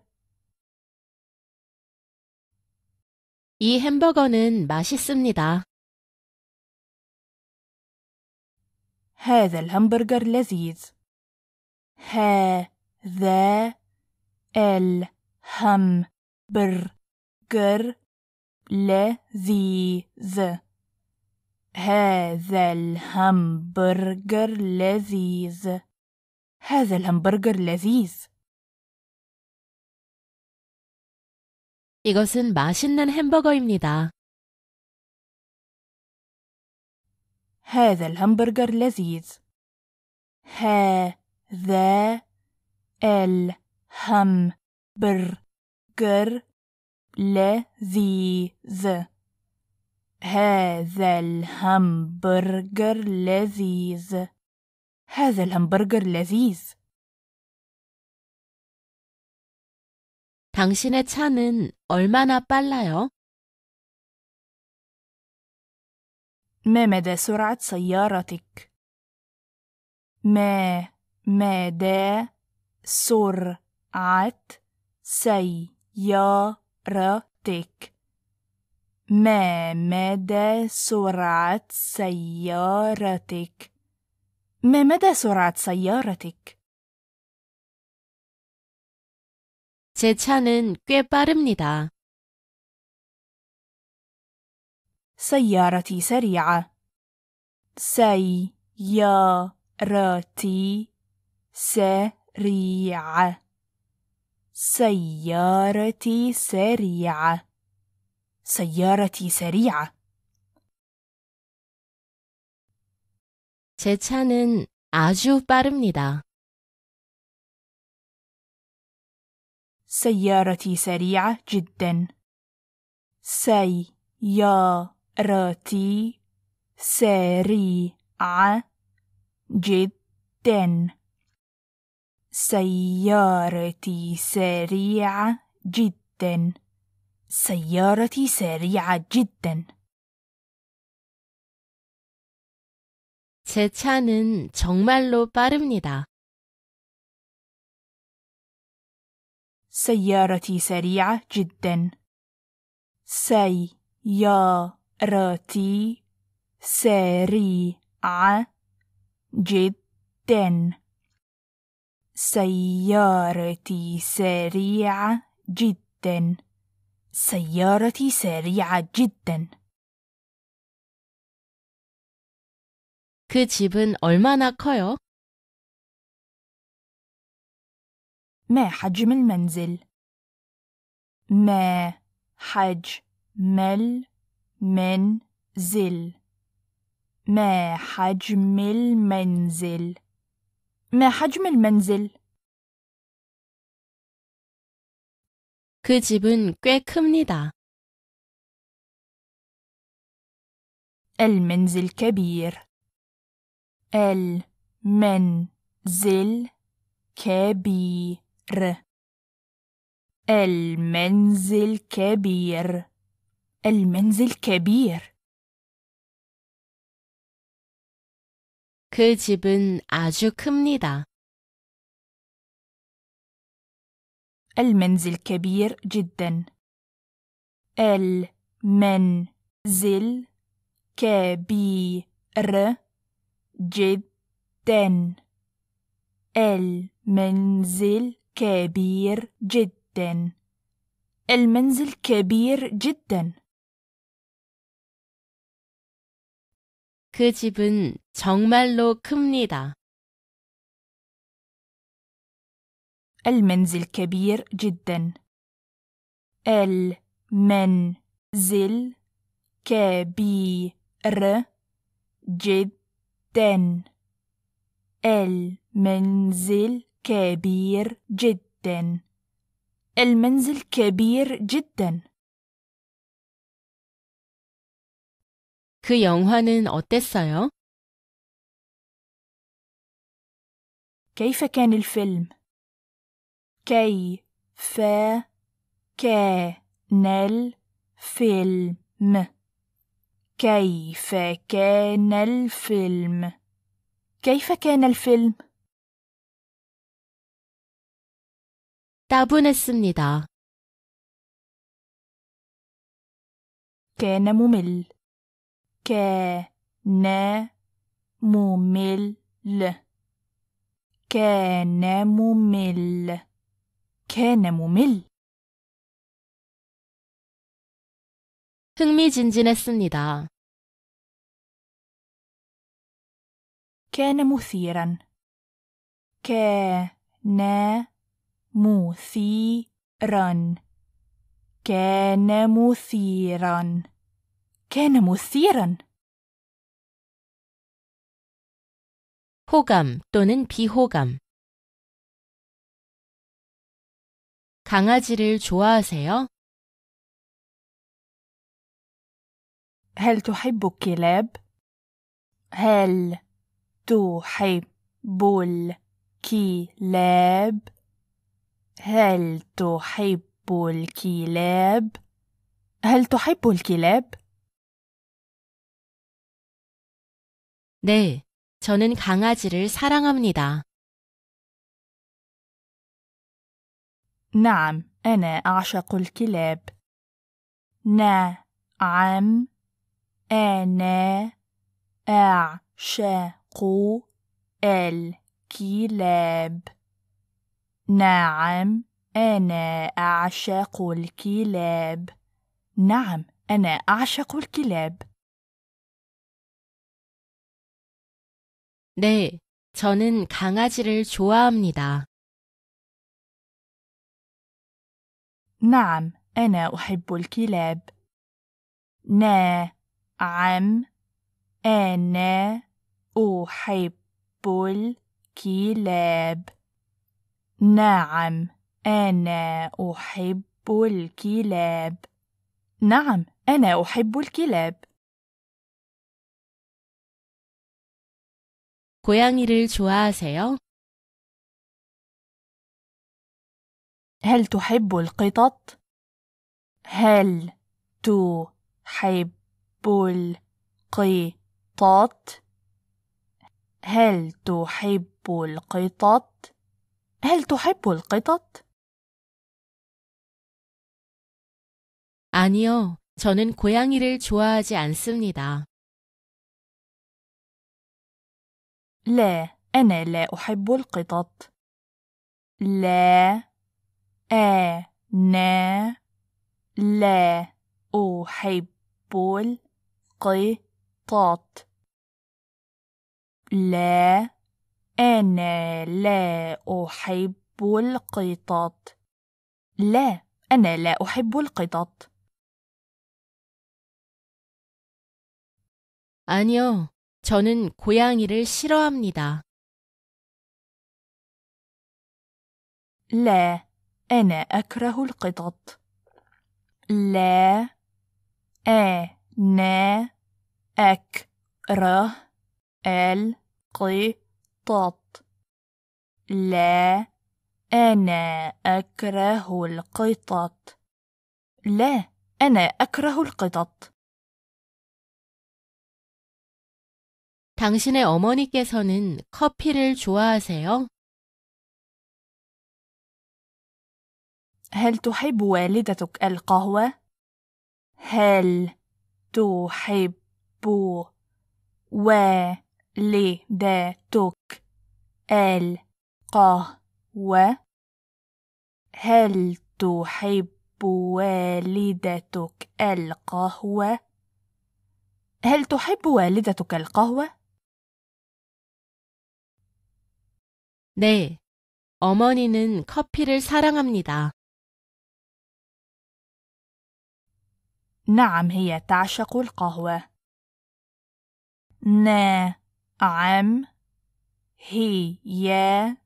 이 햄버거는 맛있습니다. هذا الهمبرجر لذيذ ها ذا ال هم بر جر لذيذ هذا الهمبرجر لذيذ هذا الهمبرجر لذيذ 이것은 맛있는 햄버거입니다. هذا الهمبرجر لذيذ هذا الهمبرجر لذيذ هذا الهمبرجر لذيذ هذا الهمبرجر لذيذ 당신의 차는 얼마나 빨라요? ما مدى سرعة سيارتك؟ ما مدى سرعة سيارتك؟ ما مدى سرعة سيارتك؟ ما مدى سرعة سيارتك؟ 제 차는 꽤 빠릅니다. سيارتي سريعة. سيارتي سريعة. سيارتي سريعة. سيارتي سريعة. 제 차는 아주 빠릅니다. سيارتي سريعة جدا. سيارتي رتي سريعة جدا سيارتي سريعة جدا سيارتي سريعة جدا 제 차는 정말로 빠릅니다. سيارتي سريعة جدا. سيارتي راتي سريعة جدا سيارتي سريعة جدا سيارتي سريعة جدا 그 집은 얼마나 커요? ما حجم المنزل؟ ما حجم المنزل منزل ما حجم المنزل ما حجم المنزل 그 집은 꽤 큽니다. المنزل كبير المنزل كبير المنزل كبير المنزل كبير. 그 집은 아주 큽니다. المنزل كبير جدا. المنزل كبير جدا. المنزل كبير جدا. المنزل كبير جدا. 그 집은 정말로 큽니다. المنزل كبير جدا. المنزل كبير جدا. المنزل كبير جدا. المنزل كبير جدا. 그 영화는 어땠어요? كيف كان الفيلم؟ كيف كان الفيلم كيف كان الفيلم كيف كان الفيلم 따분했습니다. كان ممل كان ممل كان ممل كان ممل 흥미진진했습니다. كان مثيرا كان مثيرا كان مثيرا كان مثيرا 호감 또는 비호감 강아지를 좋아하세요? هل تحب الكلاب؟ هل تحب الكلاب؟ هل تحب الكلاب؟ هل تحب الكلاب؟ 네, 저는 강아지를 사랑합니다. نعم أنا أعشق الكلاب نعم أنا أعشق الكلاب نعم أنا أعشق الكلاب نعم أنا أعشق الكلاب 네, 저는 강아지를 좋아합니다. نعم, أنا أحب الكلاب. نعم, أنا أحب الكلاب. نعم, أنا أحب الكلاب. نعم, أنا أحب الكلاب. 고양이를 좋아하세요? هل تحب القطط؟ هل تحب القطط؟ هل تحب القطط؟ هل تحب القطط؟ 아니요, 저는 고양이를 좋아하지 않습니다. لا أنا لا أحب القطط لا أنا لا أحب القطط لا أنا لا أحب القطط لا أنا لا أحب القطط 아니요, 저는 고양이를 싫어합니다. لا أنا أكره القطط. لا أنا أكره القطط. لا أنا أكره القطط. لا أنا أكره القطط. 당신의 어머니께서는 커피를 좋아하세요? هل تحب والدتك القهوة؟ هل تحب والدتك القهوة؟ هل تحب والدتك القهوة؟ هل تحب والدتك القهوة؟ 네, 어머니는 커피를 사랑합니다. نعم هي تعشق القهوة. نعم هي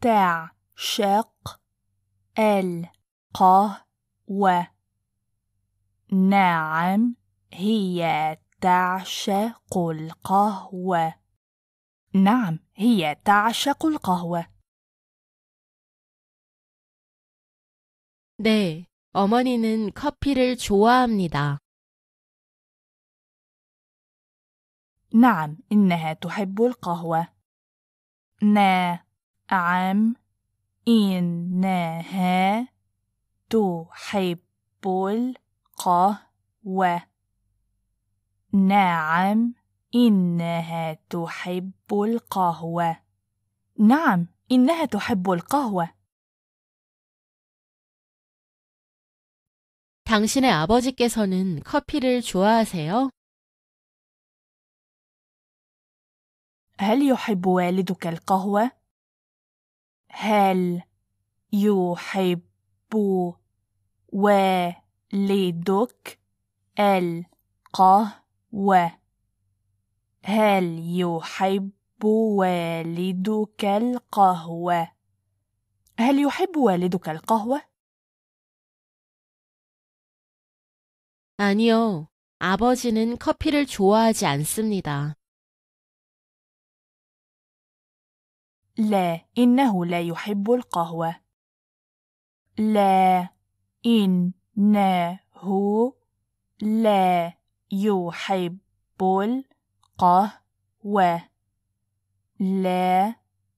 تعشق القهوة. نعم هي تعشق القهوة. نعم هي تعشق القهوة 네, 어머니는 커피를 좋아합니다. نعم إنها تحب القهوة. نعم إنها تحب القهوة. نعم إنها تحب القهوة. نعم، إنها تحب القهوة. 당신의 아버지께서는 커피를 좋아하세요? هل يحب والدك القهوة؟ هل يحب والدك القهوة؟ هل يحب والدك القهوة؟ هل يحب والدك القهوة؟ 아니요. 아버지는 커피를 좋아하지 않습니다. لا إنه لا يحب القهوة لا إنه لا يحب القهوة ق و لا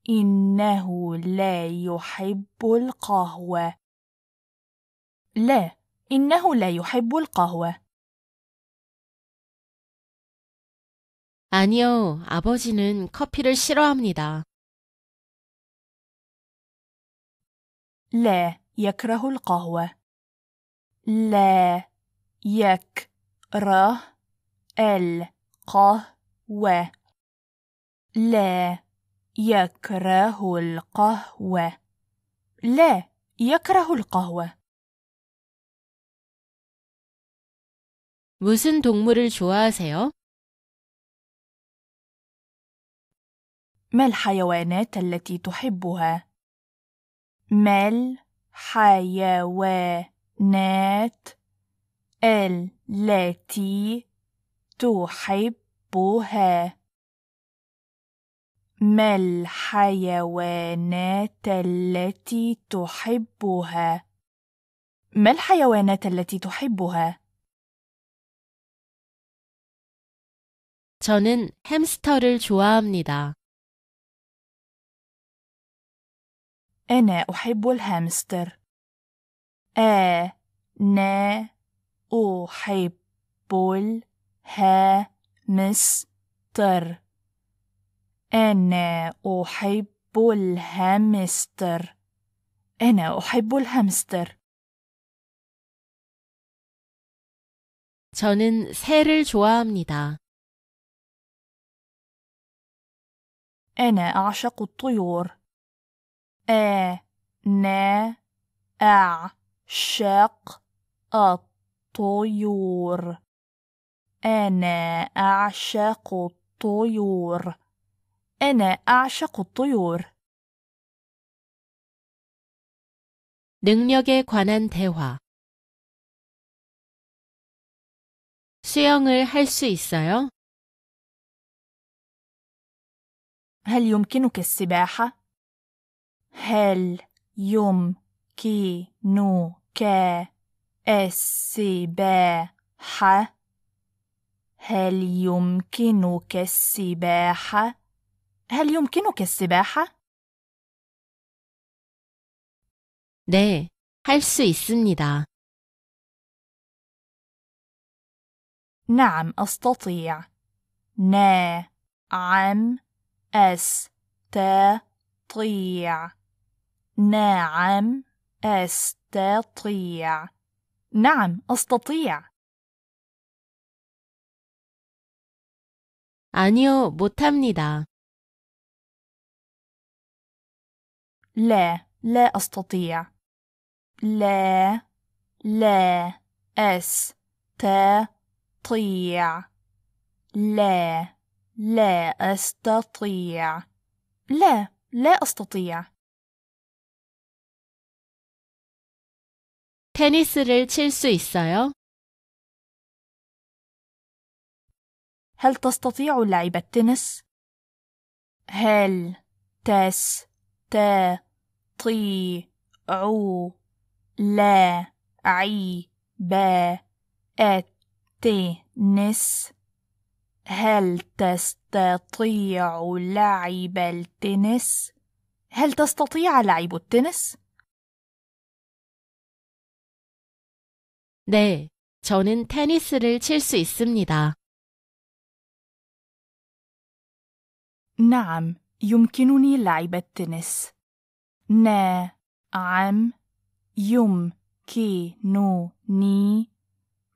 إنه لا يحب القهوة لا إنه لا يحب القهوة 아니요, 아버지는 커피를 싫어합니다. لا يكره القهوة. لا يكره القهوة. و لا يكره القهوة لا يكره القهوة 무슨 동물을 좋아하세요? ما الحيوانات التي تحبها؟ ما الحيوانات التي تحب ربها ما الحيوانات التي تحبها ما الحيوانات التي تحبها 저는 햄스터를 좋아합니다. أنا أحب الهامستر. أنا أحب الهامستر. مستر أنا أحب الهامستر أنا أحب الهامستر 저는 새를 좋아합니다. أنا أعشق الطيور. أنا أعشق الطيور. أنا أعشق الطيور أنا أعشق الطيور 능력에 관한 대화 수영을 할 있어요? هل يمكنك السباحة؟ هل يمكنك السباحة؟ هل يمكنك السباحة؟ هل يمكنك السباحة؟ 네, 할 수 있습니다. نعم أستطيع. نعم أستطيع. نعم أستطيع. نعم أستطيع. 아니요, 못합니다. لا لا أستطيع لا لا أستطيع لا لا أستطيع لا لا أستطيع 테니스를 칠 수 있어요? هل تستطيع لعب التنس؟ هل تس تا طي عو لا عي با التنس هل تستطيع لعب التنس؟ هل تستطيع لعب التنس؟ 네, 저는 테니스를 칠 수 있습니다. نعم يمكنني لعب التنس نا عم يم كي نو ني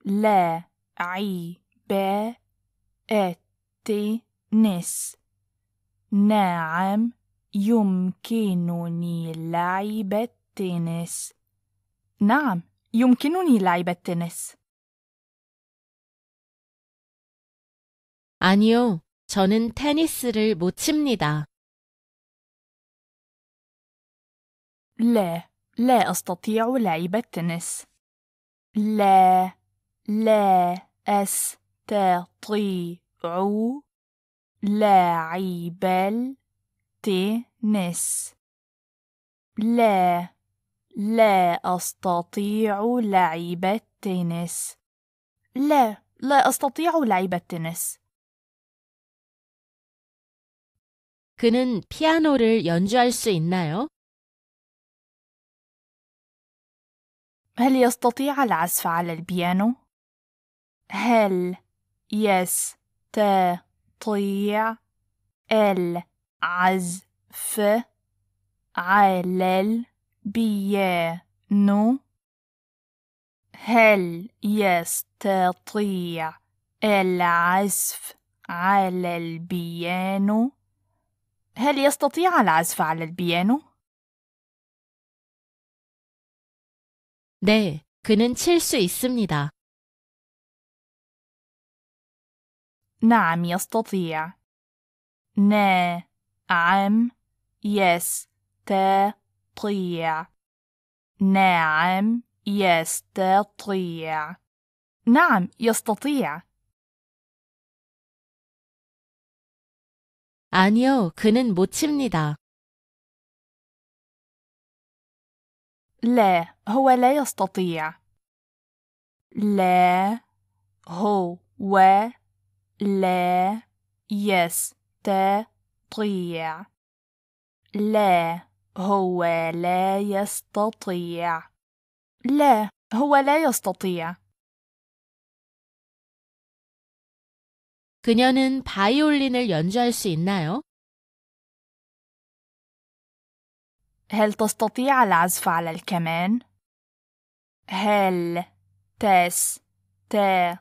لا عي با التنس نعم يمكنني لعب التنس نعم يمكنني لعب التنس 아니요, 저는 테니스를 못 칩니다. لا أستطيع لعب التنس لا لا أستطيع لعب التنس لا لا أستطيع لعب التنس لا لا أستطيع لعب التنس 그는 피아노를 연주할 수 있나요? يستطيع العزف على البيانو؟ هل يستطيع العزف على البيانو؟ هل يستطيع العزف على البيانو؟ هل يستطيع العزف على البيانو؟ 네, 그는 있습니다. نعم يستطيع. نا يستطيع. نعم يستطيع. نعم يستطيع. 아니요, 그는 못 칩니다. لا هو لا يستطيع لا هو لا يستطيع لا هو لا يستطيع لا هو لا يستطيع 그녀는 바이올린을 연주할 수 있나요? هل تستطيع العزف على الكمان؟ هل تستطيع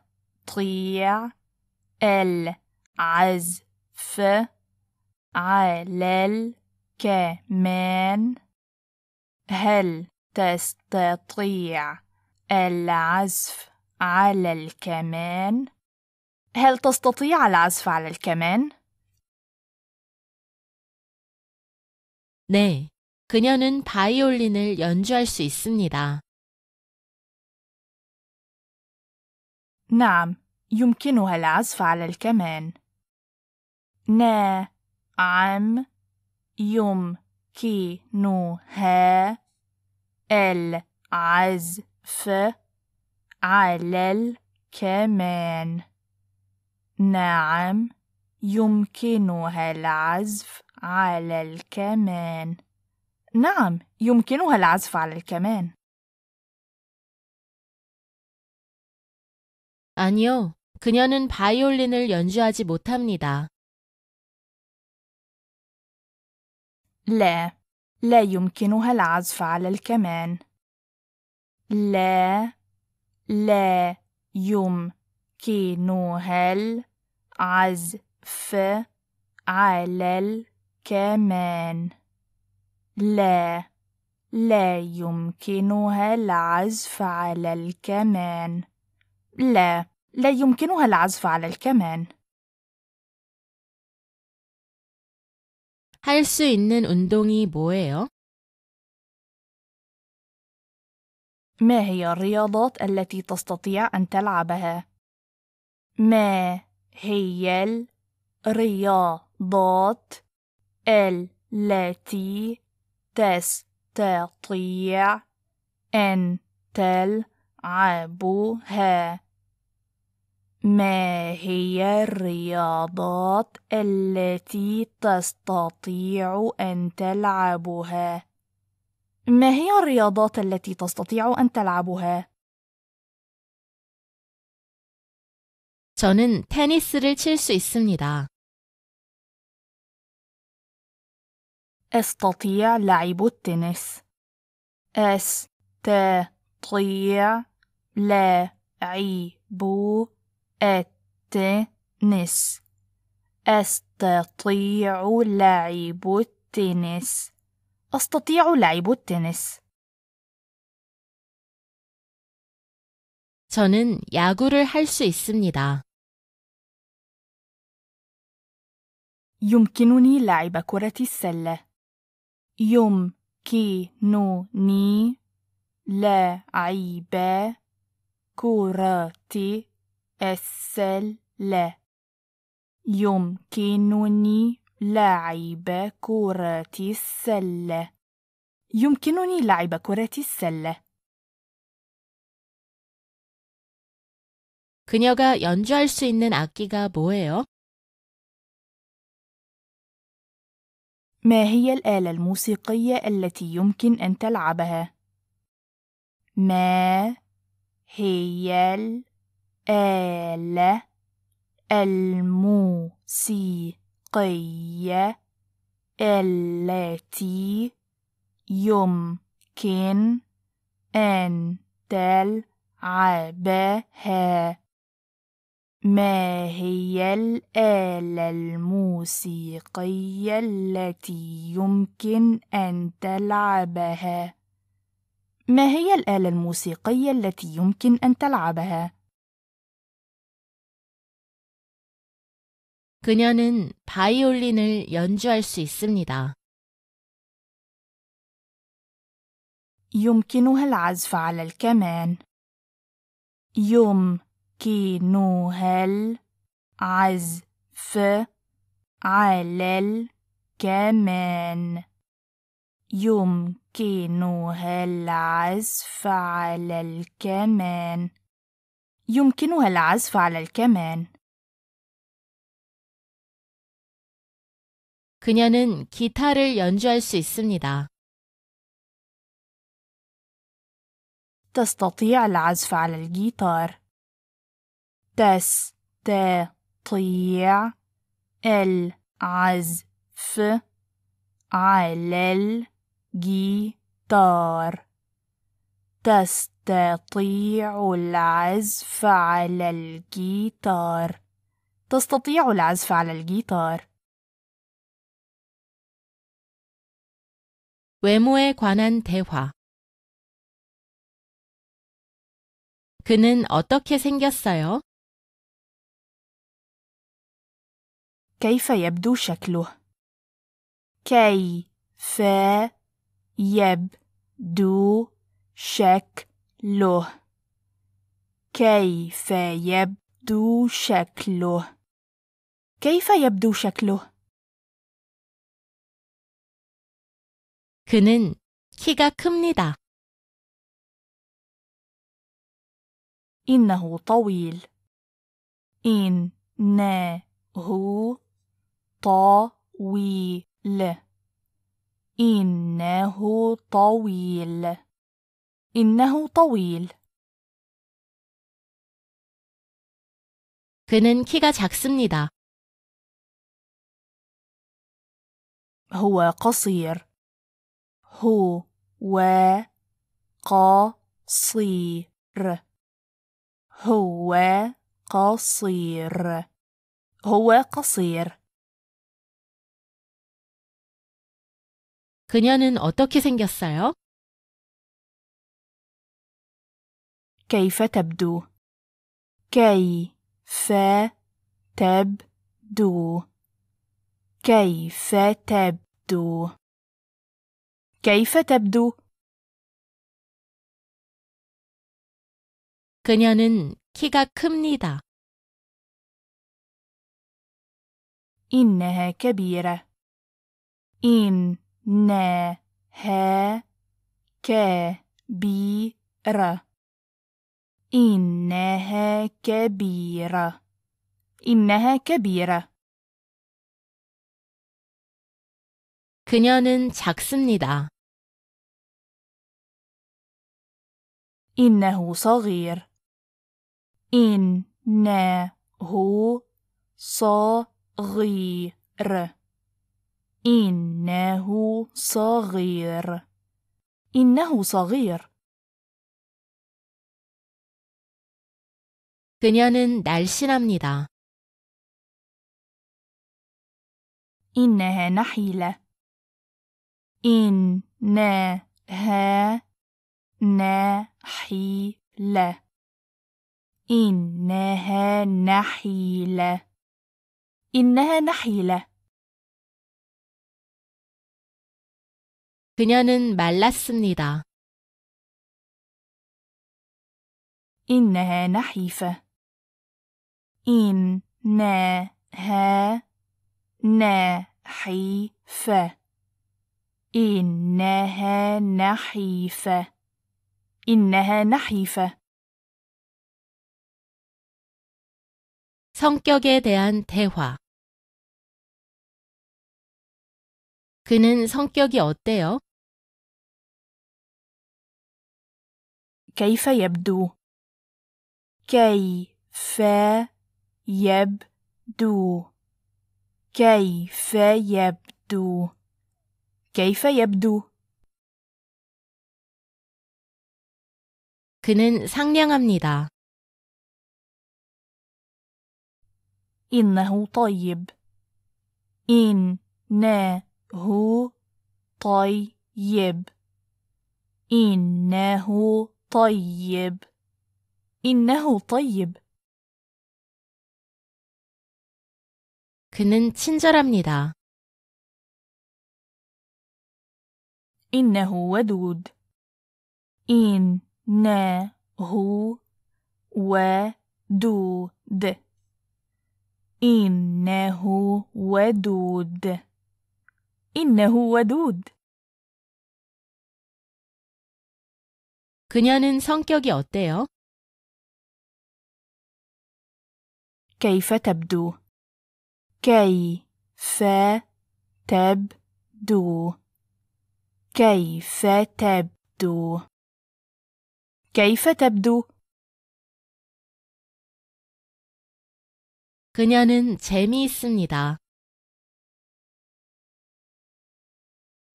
العزف على الكمان؟ هل تستطيع العزف على الكمان؟ هل تستطيع العزف على الكمان؟ 네, 그녀는 바이올린을 연주할 수 있습니다. نعم، يمكنها العزف على الكمان. نا عم يم كي نو ها العزف على الكمان نعم يمكنها العزف على الكمان نعم يمكنها العزف على الكمان 아니요, 그녀는 바이올린을 연주하지 못합니다. لا لا يمكنها العزف على الكمان لا لا يمكنها كي عز ف على الكمان لا لا يمكنها العزف على الكمان لا لا يمكنها العزف على الكمان هل 수 있는 운동이 뭐예요? ما هي الرياضات التي تستطيع أن تلعبها؟ ما هي الرياضات التي تستطيع أن تلعبها؟ ما هي الرياضات التي تستطيع أن تلعبها؟ ما هي الرياضات التي تستطيع أن تلعبها؟ 저는 테니스를 칠 수 있습니다. أستطيع لعب التنس. أستطيع لعب التنس. أستطيع لعب التنس. أستطيع لعب التنس. 저는 야구를 할 수 있습니다. يمكنني لعب كرة السلة. يمكنني لعب كرة السلة. يمكنني لعب كرة السلة. يمكنني لعب كرة السلة. 그녀가 연주할 수 있는 악기가 뭐예요? ما هي الآلة الموسيقية التي يمكن أن تلعبها؟ ما هي الآلة الموسيقية التي يمكن أن تلعبها؟ ما هي الآلة الموسيقية التي يمكن أن تلعبها؟ ما هي الآلة الموسيقية التي يمكن أن تلعبها؟ 그녀는 바이올린을 연주할 수 있습니다. يمكنها العزف على الكمان. يوم يمكنها العزف على الكمان يمكنها العزف على الكمان يمكنها العزف على الكمان 그녀는 기타를 연주할 수 있습니다. تستطيع العزف على الجيتار. تستطيع العزف على الجيتار تستطيع العزف على الجيتار تستطيع العزف على الجيتار 외모에 관한 대화 그는 어떻게 생겼어요? كيف يبدو شكله كي ف يبدو شكله كيف يبدو شكله كيف يبدو شكله 그는 키가 큽니다. إنه طويل. إنه طويل إنه طويل إنه طويل 그는 키가 작습니다. هو قصير هو قصير هو قصير هو قصير 그녀는 어떻게 생겼어요? كيف تبدو كيف تبدو كيف تبدو كيف تبدو 그녀는 키가 큽니다. إنها كبيرة. إن ne he ke bi ra إنها كبيرة إنها كبيرة 그녀는 작습니다. إنه صغير إنه صغير إنه صغير إنه صغير 그녀는 날씬합니다. إنها نحيلة إنها نحيلة إنها نحيلة إنها نحيلة 그녀는 말랐습니다. إنها نحيفة. إنها نحيفة. إنها نحيفة. إنها نحيفة. 성격에 대한 대화. 그는 성격이 어때요? كيف يبدو كيف يبدو كيف يبدو كيف يبدو 그는 상냥합니다. إنه طيب إنه طيب إنه طيب إنه طيب 그는 친절합니다. إنه ودود إنه ودود إنه ودود إنه ودود 그녀는 성격이 어때요? كيف تبدو كيف تبدو كيف تبدو كيف تبدو 그녀는 재미있습니다.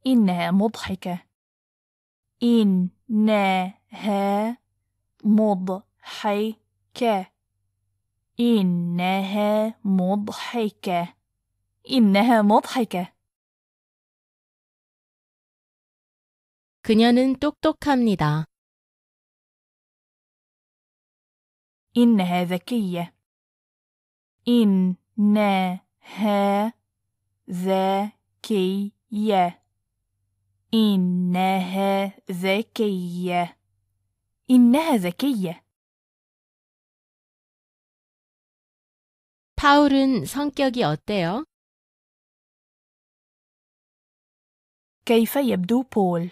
إنها مضحكة. إنها ها مضحكة إنها مضحكة إنها مضحكة 그녀는 똑똑합니다. إنها ذكية. إنها ذكية. إنها ذكية. إنها ذكية. 파울은 성격이 어때요? كيف يبدو بول؟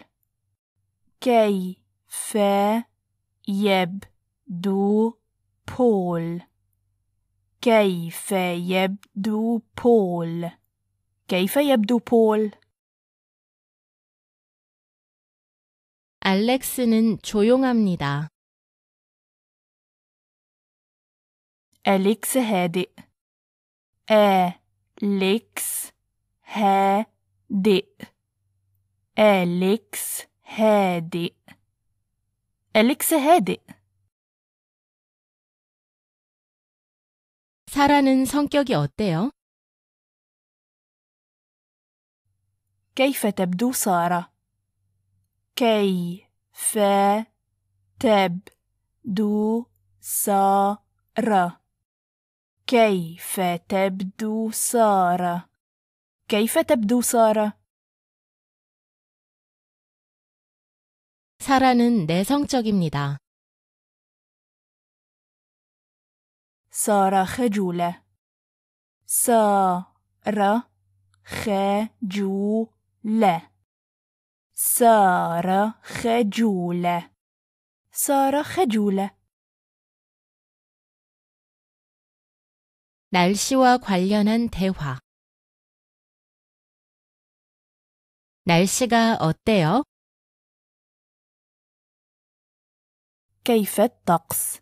كيف يبدو بول كيف يبدو بول كيف يبدو بول 알렉스는 조용합니다. أليكس هادئ أليكس هادئ أليكس هادئ أليكس هادئ 사라는 성격이 어때요? كيف تبدو سارة؟ كي ف تب دو كيف تبدو سارة؟ كيف تبدو سارة؟ 사라는 내성적입니다. سارة خجولة. سارة خجولة. سارة خجولة سارة خجولة 날씨와 관련한 대화 날씨가 어때요? كيف الطقس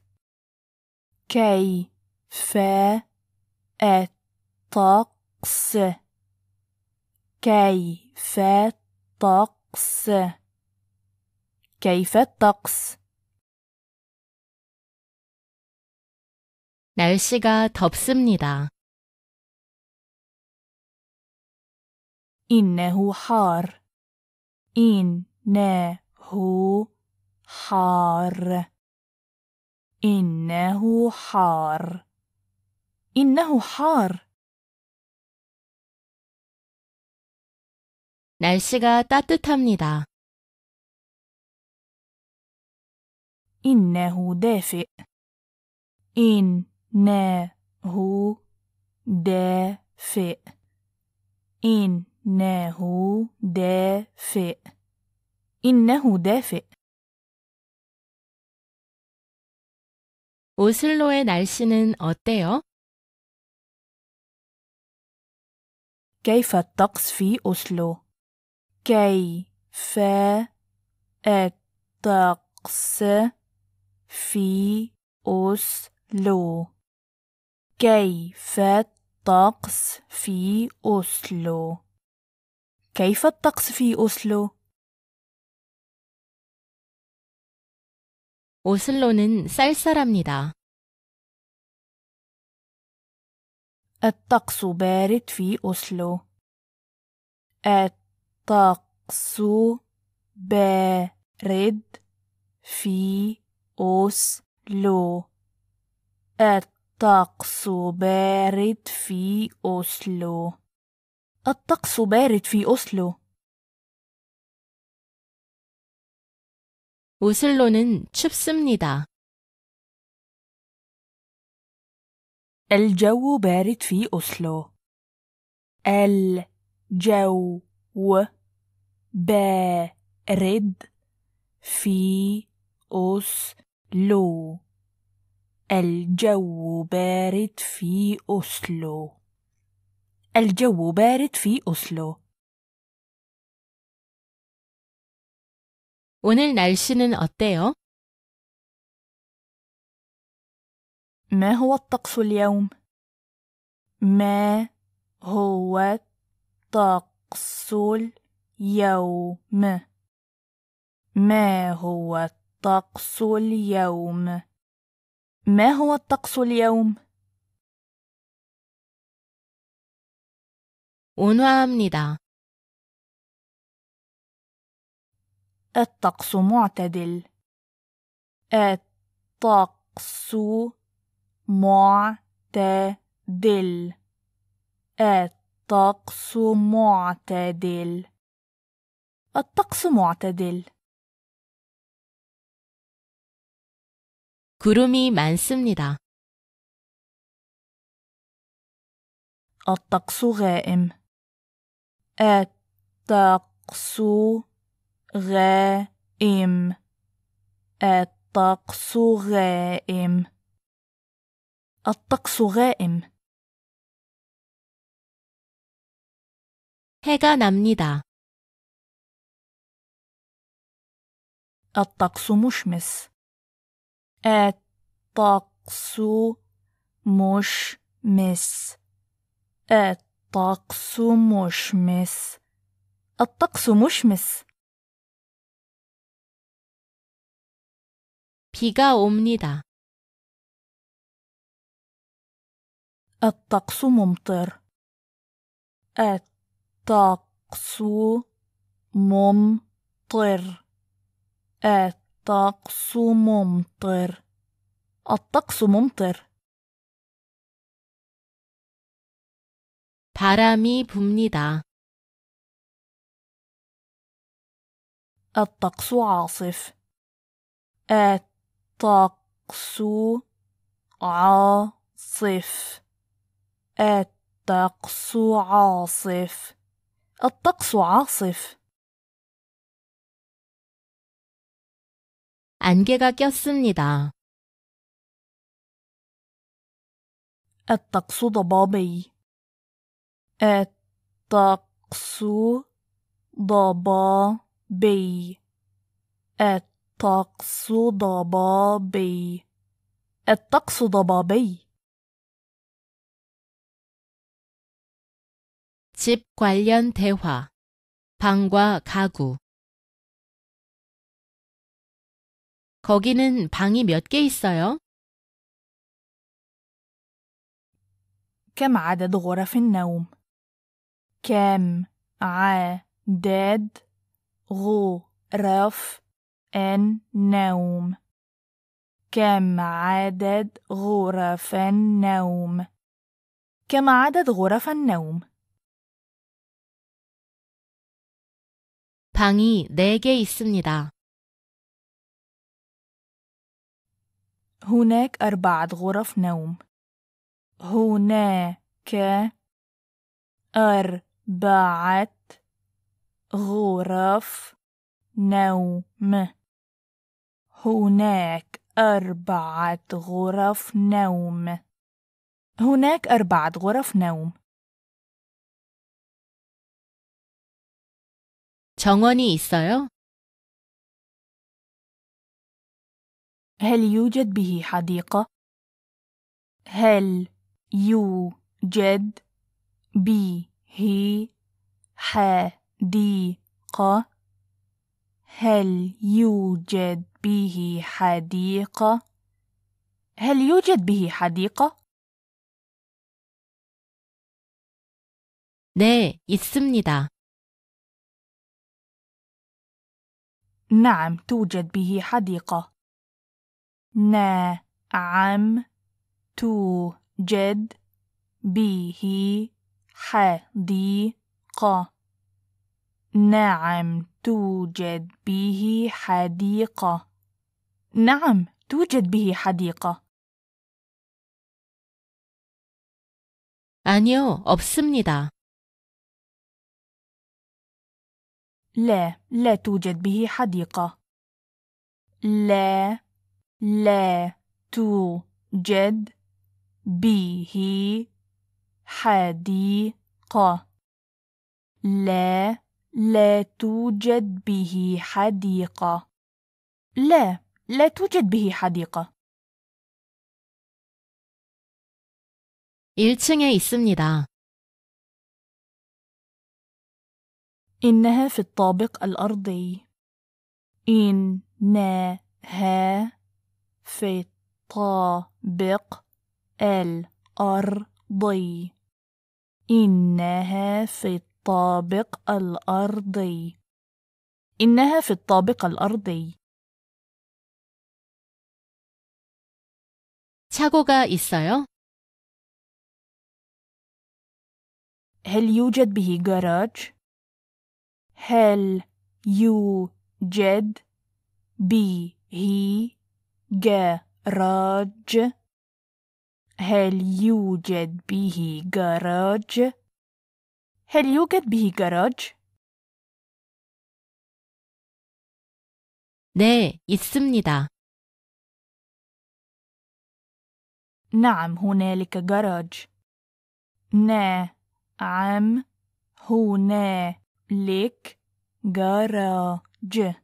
كيف الطقس كيف الطقس الطقس كيف الطقس 날씨가 덥습니다. إنه حار إنه حار إنه حار إنه حار إنه حار. 날씨가 따뜻합니다. إنه دافئ إنه دافئ إنه دافئ إنه دافئ 오슬로의 날씨는 어때요? كيف الطقس في أوسلو؟ كيف الطقس في أسلو كيف الطقس في أسلو كيف الطقس في أسلو 오슬로는 쌀쌀합니다. الطقس بارد في أوسلو. طقس بارد في أوسلو الطقس بارد في أوسلو الطقس بارد في أوسلو 오슬로는 춥습니다. الجو بارد في أوسلو الجو بارد في أوسلو الجو بارد في أوسلو الجو بارد في أوسلو 오늘 날씨는 어때요? ما هو الطقس اليوم؟ ما هو الطقس اليوم؟ يوم ما هو الطقس اليوم ما هو الطقس اليوم 온화합니다. الطقس معتدل الطقس معتدل الطقس معتدل الطقس معتدل 구름이 많습니다. الطقس غائم الطقس غائم الطقس غائم الطقس غائم 해가 납니다. الطقس مشمس الطقس مشمس الطقس مشمس الطقس مشمس 비가 옵니다. الطقس ممطر الطقس ممطر الطقس ممطر الطقس ممطر 바람이 붑니다. الطقس عاصف الطقس عاصف الطقس عاصف الطقس عاصف 안개가 꼈습니다. الطقس ضبابي الطقس ضبابي الطقس ضبابي الطقس ضبابي 집 관련 대화 방과 가구 거기는 방이 몇 개 있어요? كم عدد غرف النوم؟ كم عدد غرف النوم؟ كم عدد غرف النوم؟ كم عدد غرف النوم؟ 방이 4개 있습니다. هناك أربعة غرف نوم هناك أربعة غرف نوم هناك أربعة غرف نوم هناك أربعة غرف نوم 정원이 있어요? هل يوجد به حديقة؟ هل يوجد به حديقة؟ هل يوجد به حديقة؟ هل يوجد به حديقة؟ 네, 있습니다. نعم توجد به حديقة. نعم توجد به حديقة نعم توجد به حديقة نعم توجد به حديقة 아니요, 없습니다. لا لا توجد به حديقة لا لا توجد به حديقة لا لا توجد به حديقة لا لا توجد به حديقة 1층에 있습니다. إنها في الطابق الأرضي. إنها في الطابق الأرضي إنها في الطابق الأرضي إنها في الطابق الأرضي 차고가 있어요? هل يوجد به جراج؟ هل يوجد به جراج هل يوجد به جراج هل يوجد به جراج 네, 있습니다. نعم هنالك جراج نعم هنالك جراج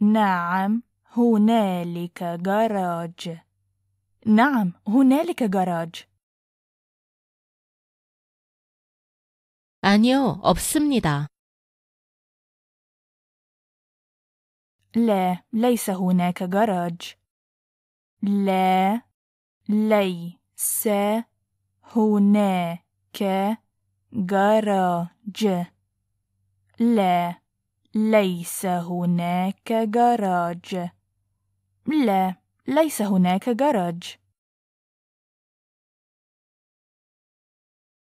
نعم هنالك جراج نعم هنالك جراج 아니요, 없습니다. لا, ليس هناك جراج. لا, ليس هناك جراج. لا, ليس هناك جراج. لا، ليس هناك جراج.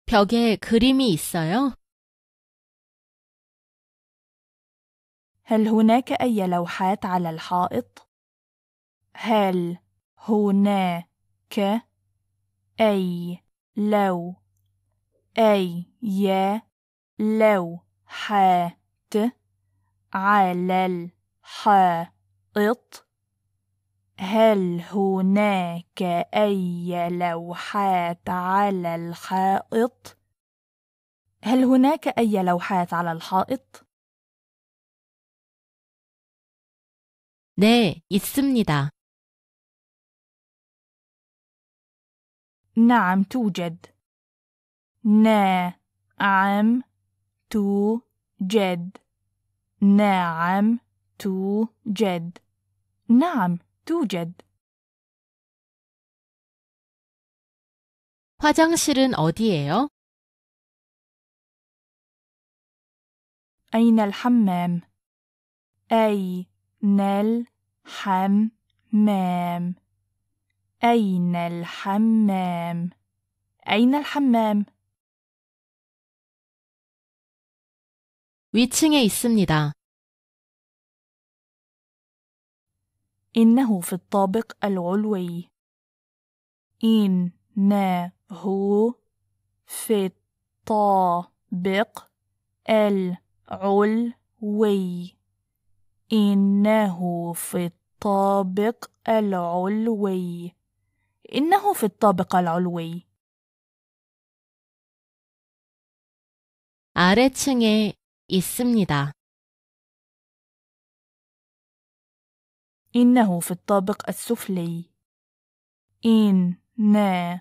벽에 그림이 있어요? هل هناك أي لوحات على الحائط؟ هل هناك أي لو أي يا لو حات على الحائط هل هناك أي لوحات على الحائط؟ هل هناك أي لوحات على الحائط؟ 네, 있습니다. نعم توجد. نعم توجد. نعم توجد. نعم توجد. 화장실은 어디예요? أين الحمام؟ أين الحمام؟ أين الحمام؟ أين الحمام؟ 위층에 있습니다. إنه في الطابق العلوي إنه في الطابق العلوي إنه في الطابق العلوي إنه في الطابق العلوي 아래층에 있습니다. إنه في الطابق السفلي إنه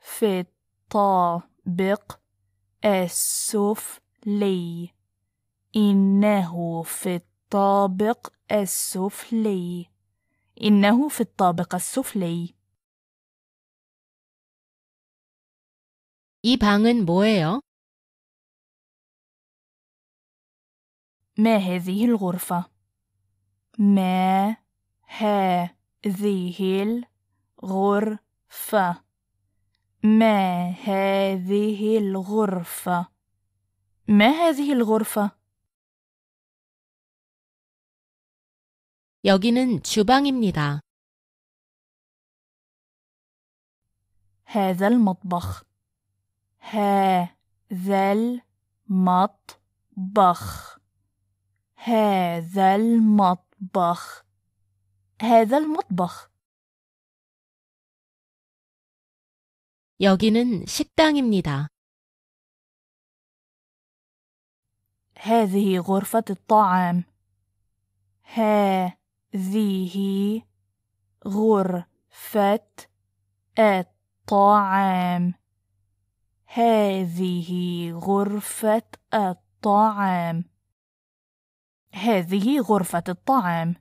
في الطابق السفلي إنه في الطابق السفلي إنه في الطابق السفلي 이 방은 뭐예요? ما هذه الغرفة؟ ما هذه الغرفة ما هذه الغرفة ما هذه الغرفة 여기는 주방입니다. هذا المطبخ هذا المطبخ هذا المطبخ المطبخ هذا المطبخ 여기는 식당입니다. هذه غرفة الطعام. هذه غرفة الطعام. هذه غرفة الطعام. هذه غرفة الطعام